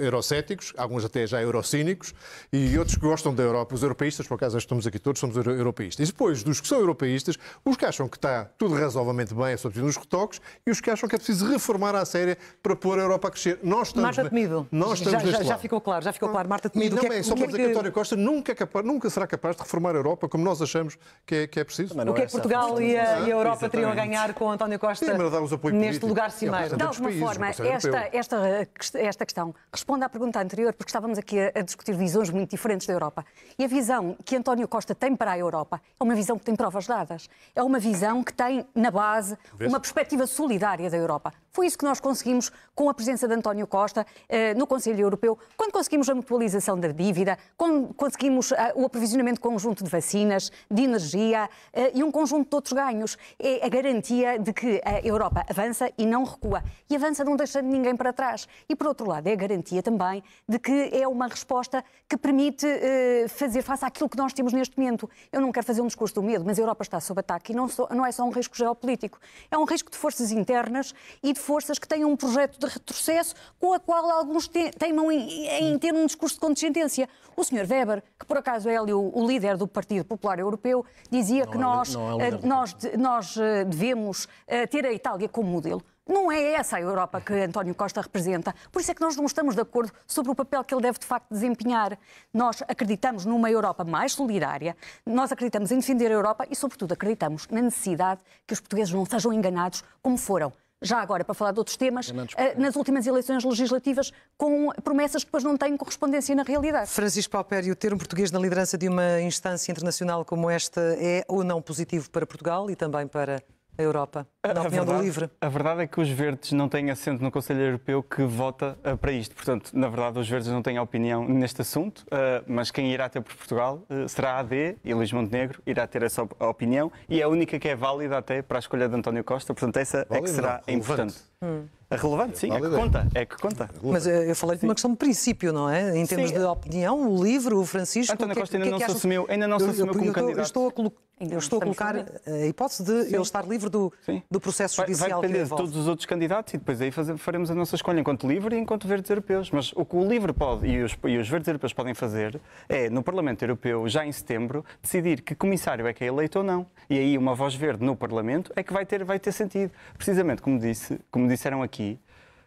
eurocéticos, alguns até já eurocínicos, e outros que gostam da Europa, os europeístas, por acaso estamos aqui todos, somos euro, europeístas. E depois, dos que são europeístas, os que acham que está tudo razoavelmente bem, é só preciso nos retoques, e os que acham que é preciso reformar a séria para pôr a Europa a crescer. Nós estamos Marta Temido. Nós estamos já, já, já ficou claro, já ficou claro. Marta Temido. E não, é, é só para é dizer que António Costa nunca, é capaz, nunca será capaz de reformar a Europa como nós achamos que é, que é preciso. O que é, é que Portugal e a, é e a Europa Exatamente. teriam a ganhar com António António Costa Sim, neste político. lugar é cimeiro. De alguma países, forma, esta, esta, esta questão responde à pergunta anterior, porque estávamos aqui a, a, discutir visões muito diferentes da Europa. E a visão que António Costa tem para a Europa é uma visão que tem provas dadas. É uma visão que tem, na base, uma perspectiva solidária da Europa. Foi isso que nós conseguimos com a presença de António Costa eh, no Conselho Europeu, quando conseguimos a mutualização da dívida, quando conseguimos eh, o aprovisionamento conjunto de vacinas, de energia eh, e um conjunto de outros ganhos. É a garantia de que que a Europa avança e não recua. E avança não deixando ninguém para trás. E, por outro lado, é a garantia também de que é uma resposta que permite uh, fazer face àquilo que nós temos neste momento. Eu não quero fazer um discurso do medo, mas a Europa está sob ataque e não, so, não é só um risco geopolítico. É um risco de forças internas e de forças que têm um projeto de retrocesso com a qual alguns te, teimam em, em, ter um discurso de condescendência. O Sr. Weber, que por acaso é ali o, o líder do Partido Popular Europeu, dizia não que é, nós, é eh, nós, nós eh, devemos ter a Itália como modelo. Não é essa a Europa que António Costa representa. Por isso é que nós não estamos de acordo sobre o papel que ele deve de facto desempenhar. Nós acreditamos numa Europa mais solidária, nós acreditamos em defender a Europa e, sobretudo, acreditamos na necessidade que os portugueses não sejam enganados como foram já agora para falar de outros temas, eh, nas últimas eleições legislativas com promessas que depois não têm correspondência na realidade. Francisco Paupério, ter um português na liderança de uma instância internacional como esta é ou não positivo para Portugal e também para a Europa, é, na a é opinião verdade, do LIVRE. A verdade é que os verdes não têm assento no Conselho Europeu que vota uh, para isto. Portanto, na verdade, os verdes não têm opinião neste assunto, uh, mas quem irá ter por Portugal uh, será a AD e Luís Montenegro irá ter essa op opinião e é a única que é válida até para a escolha de António Costa. Portanto, essa válida, é que será não, importante. Hum. É relevante, sim, é que conta, é que conta. Mas eu falei de uma questão de princípio, não é? Em termos sim. de opinião, o livro, o Francisco... António é Costa ainda, que que não, se assumiu, ainda não se assumiu eu, eu, como eu candidato. Estou, estou a colocar eu estou a colocar eh, a hipótese de Sim. ele estar livre do, do processo judicial vai, vai depender de todos os outros candidatos e depois aí faremos a nossa escolha enquanto livre e enquanto verdes europeus. Mas o que o livre pode e os, e os verdes europeus podem fazer é, no Parlamento Europeu, já em setembro, decidir que comissário é que é eleito ou não. E aí uma voz verde no Parlamento é que vai ter, vai ter sentido. Precisamente, como, disse, como disseram aqui,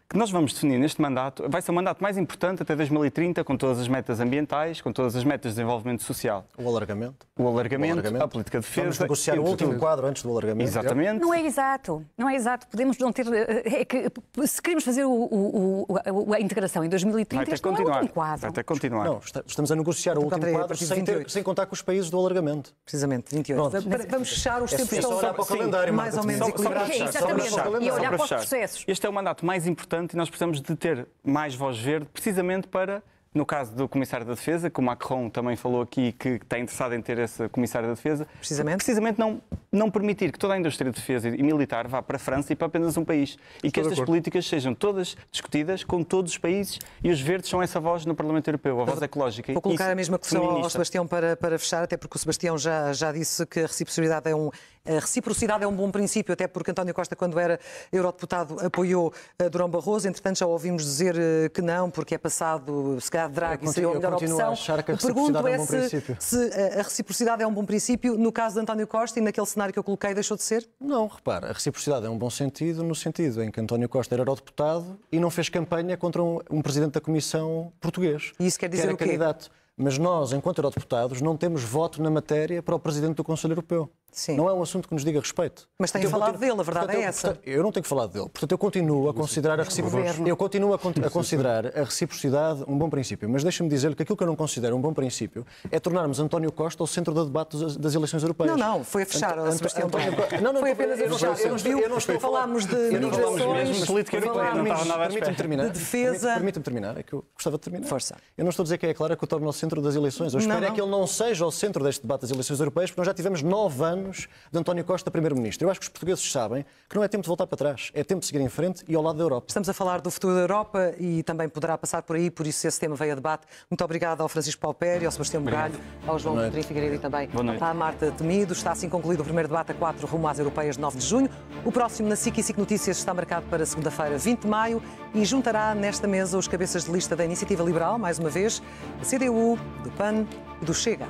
que nós vamos definir neste mandato, vai ser o mandato mais importante até 2030, com todas as metas ambientais, com todas as metas de desenvolvimento social. O alargamento. O alargamento, o alargamento. a política de defesa. Vamos negociar o último quadro antes do alargamento. Exatamente. Não é exato. Não é exato. Podemos não ter... Eh, é que, se queremos fazer o, o, a integração em 2030, vai ter este não continuar. é o último quadro. Vai ter que continuar. Não, estamos a negociar o último quadro sem, ter, sem, contar com os países do alargamento. Precisamente, 28. Pronto. vamos fechar os é tempos. É só olhar para o assim, calendário, Mais ou menos equilibrados. Exatamente. E olhar para os processos. Este é o mandato mais importante importante e nós precisamos de ter mais voz verde precisamente para no caso do Comissário da Defesa, que o Macron também falou aqui que está interessado em ter esse Comissário da Defesa, precisamente, precisamente não, não permitir que toda a indústria de defesa e militar vá para a França e para apenas um país. E que estas políticas sejam todas discutidas com todos os países e os verdes são essa voz no Parlamento Europeu, a voz ecológica. Vou colocar Isso, a mesma questão feminista. ao Sebastião para, para fechar, até porque o Sebastião já, já disse que a reciprocidade é um, a reciprocidade é um bom princípio, até porque António Costa, quando era eurodeputado, apoiou eh, Durão Barroso. Entretanto, já ouvimos dizer eh, que não, porque é passado, se calhar, Caridade Draghi seria a melhor opção. A que a Pergunto é, um se, se, a reciprocidade é um bom princípio. No caso de António Costa e naquele cenário que eu coloquei, deixou de ser? Não, repara, a reciprocidade é um bom sentido no sentido em que António Costa era eurodeputado e não fez campanha contra um, um, presidente da Comissão português. E isso quer dizer que o quê? candidato. Mas nós, enquanto eurodeputados, não temos voto na matéria para o presidente do Conselho Europeu. Sim. Não é um assunto que nos diga respeito. Mas tem falado continuo, dele, a verdade é portanto, é eu, essa. Portanto, eu não tenho falado dele. Portanto, eu continuo a considerar a é reciprocidade. Eu continuo a, con a, é considerar a reciprocidade um bom princípio. Mas deixa-me dizer lhe que aquilo que eu não considero um bom princípio é tornarmos António Costa o centro do debate das, das eleições europeias. Não, não, foi a fechar. Ant Sebastião António... Não, não, foi apenas fechar. Eu, eu, eu não estou falámos de migrações, política europeia, não estava nada Terminar, de defesa. Permite-me terminar, é que eu gostava de terminar. Força. Eu não estou a dizer que é clara que o torna o centro das eleições. Eu espero é que ele não seja o centro deste debate das eleições europeias, porque nós já tivemos nove anos anos de António Costa, Primeiro-Ministro. Eu acho que os portugueses sabem que não é tempo de voltar para trás, é tempo de seguir em frente e ao lado da Europa. Estamos a falar do futuro da Europa e também poderá passar por aí, por isso esse tema veio a debate. Muito obrigado ao Francisco Paupério, ao Sebastião Bugalho, ao João Rodrigo Figueiredo e também à Marta Temido. Está assim concluído o primeiro debate a quatro rumo às europeias de 9 de junho. O próximo na SIC e SIC Notícias está marcado para segunda-feira, 20 de maio, e juntará nesta mesa os cabeças de lista da Iniciativa Liberal, mais uma vez, da CDU, do PAN e do Chega.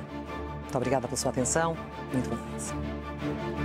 Muito obrigada pela sua atenção. Muito bom.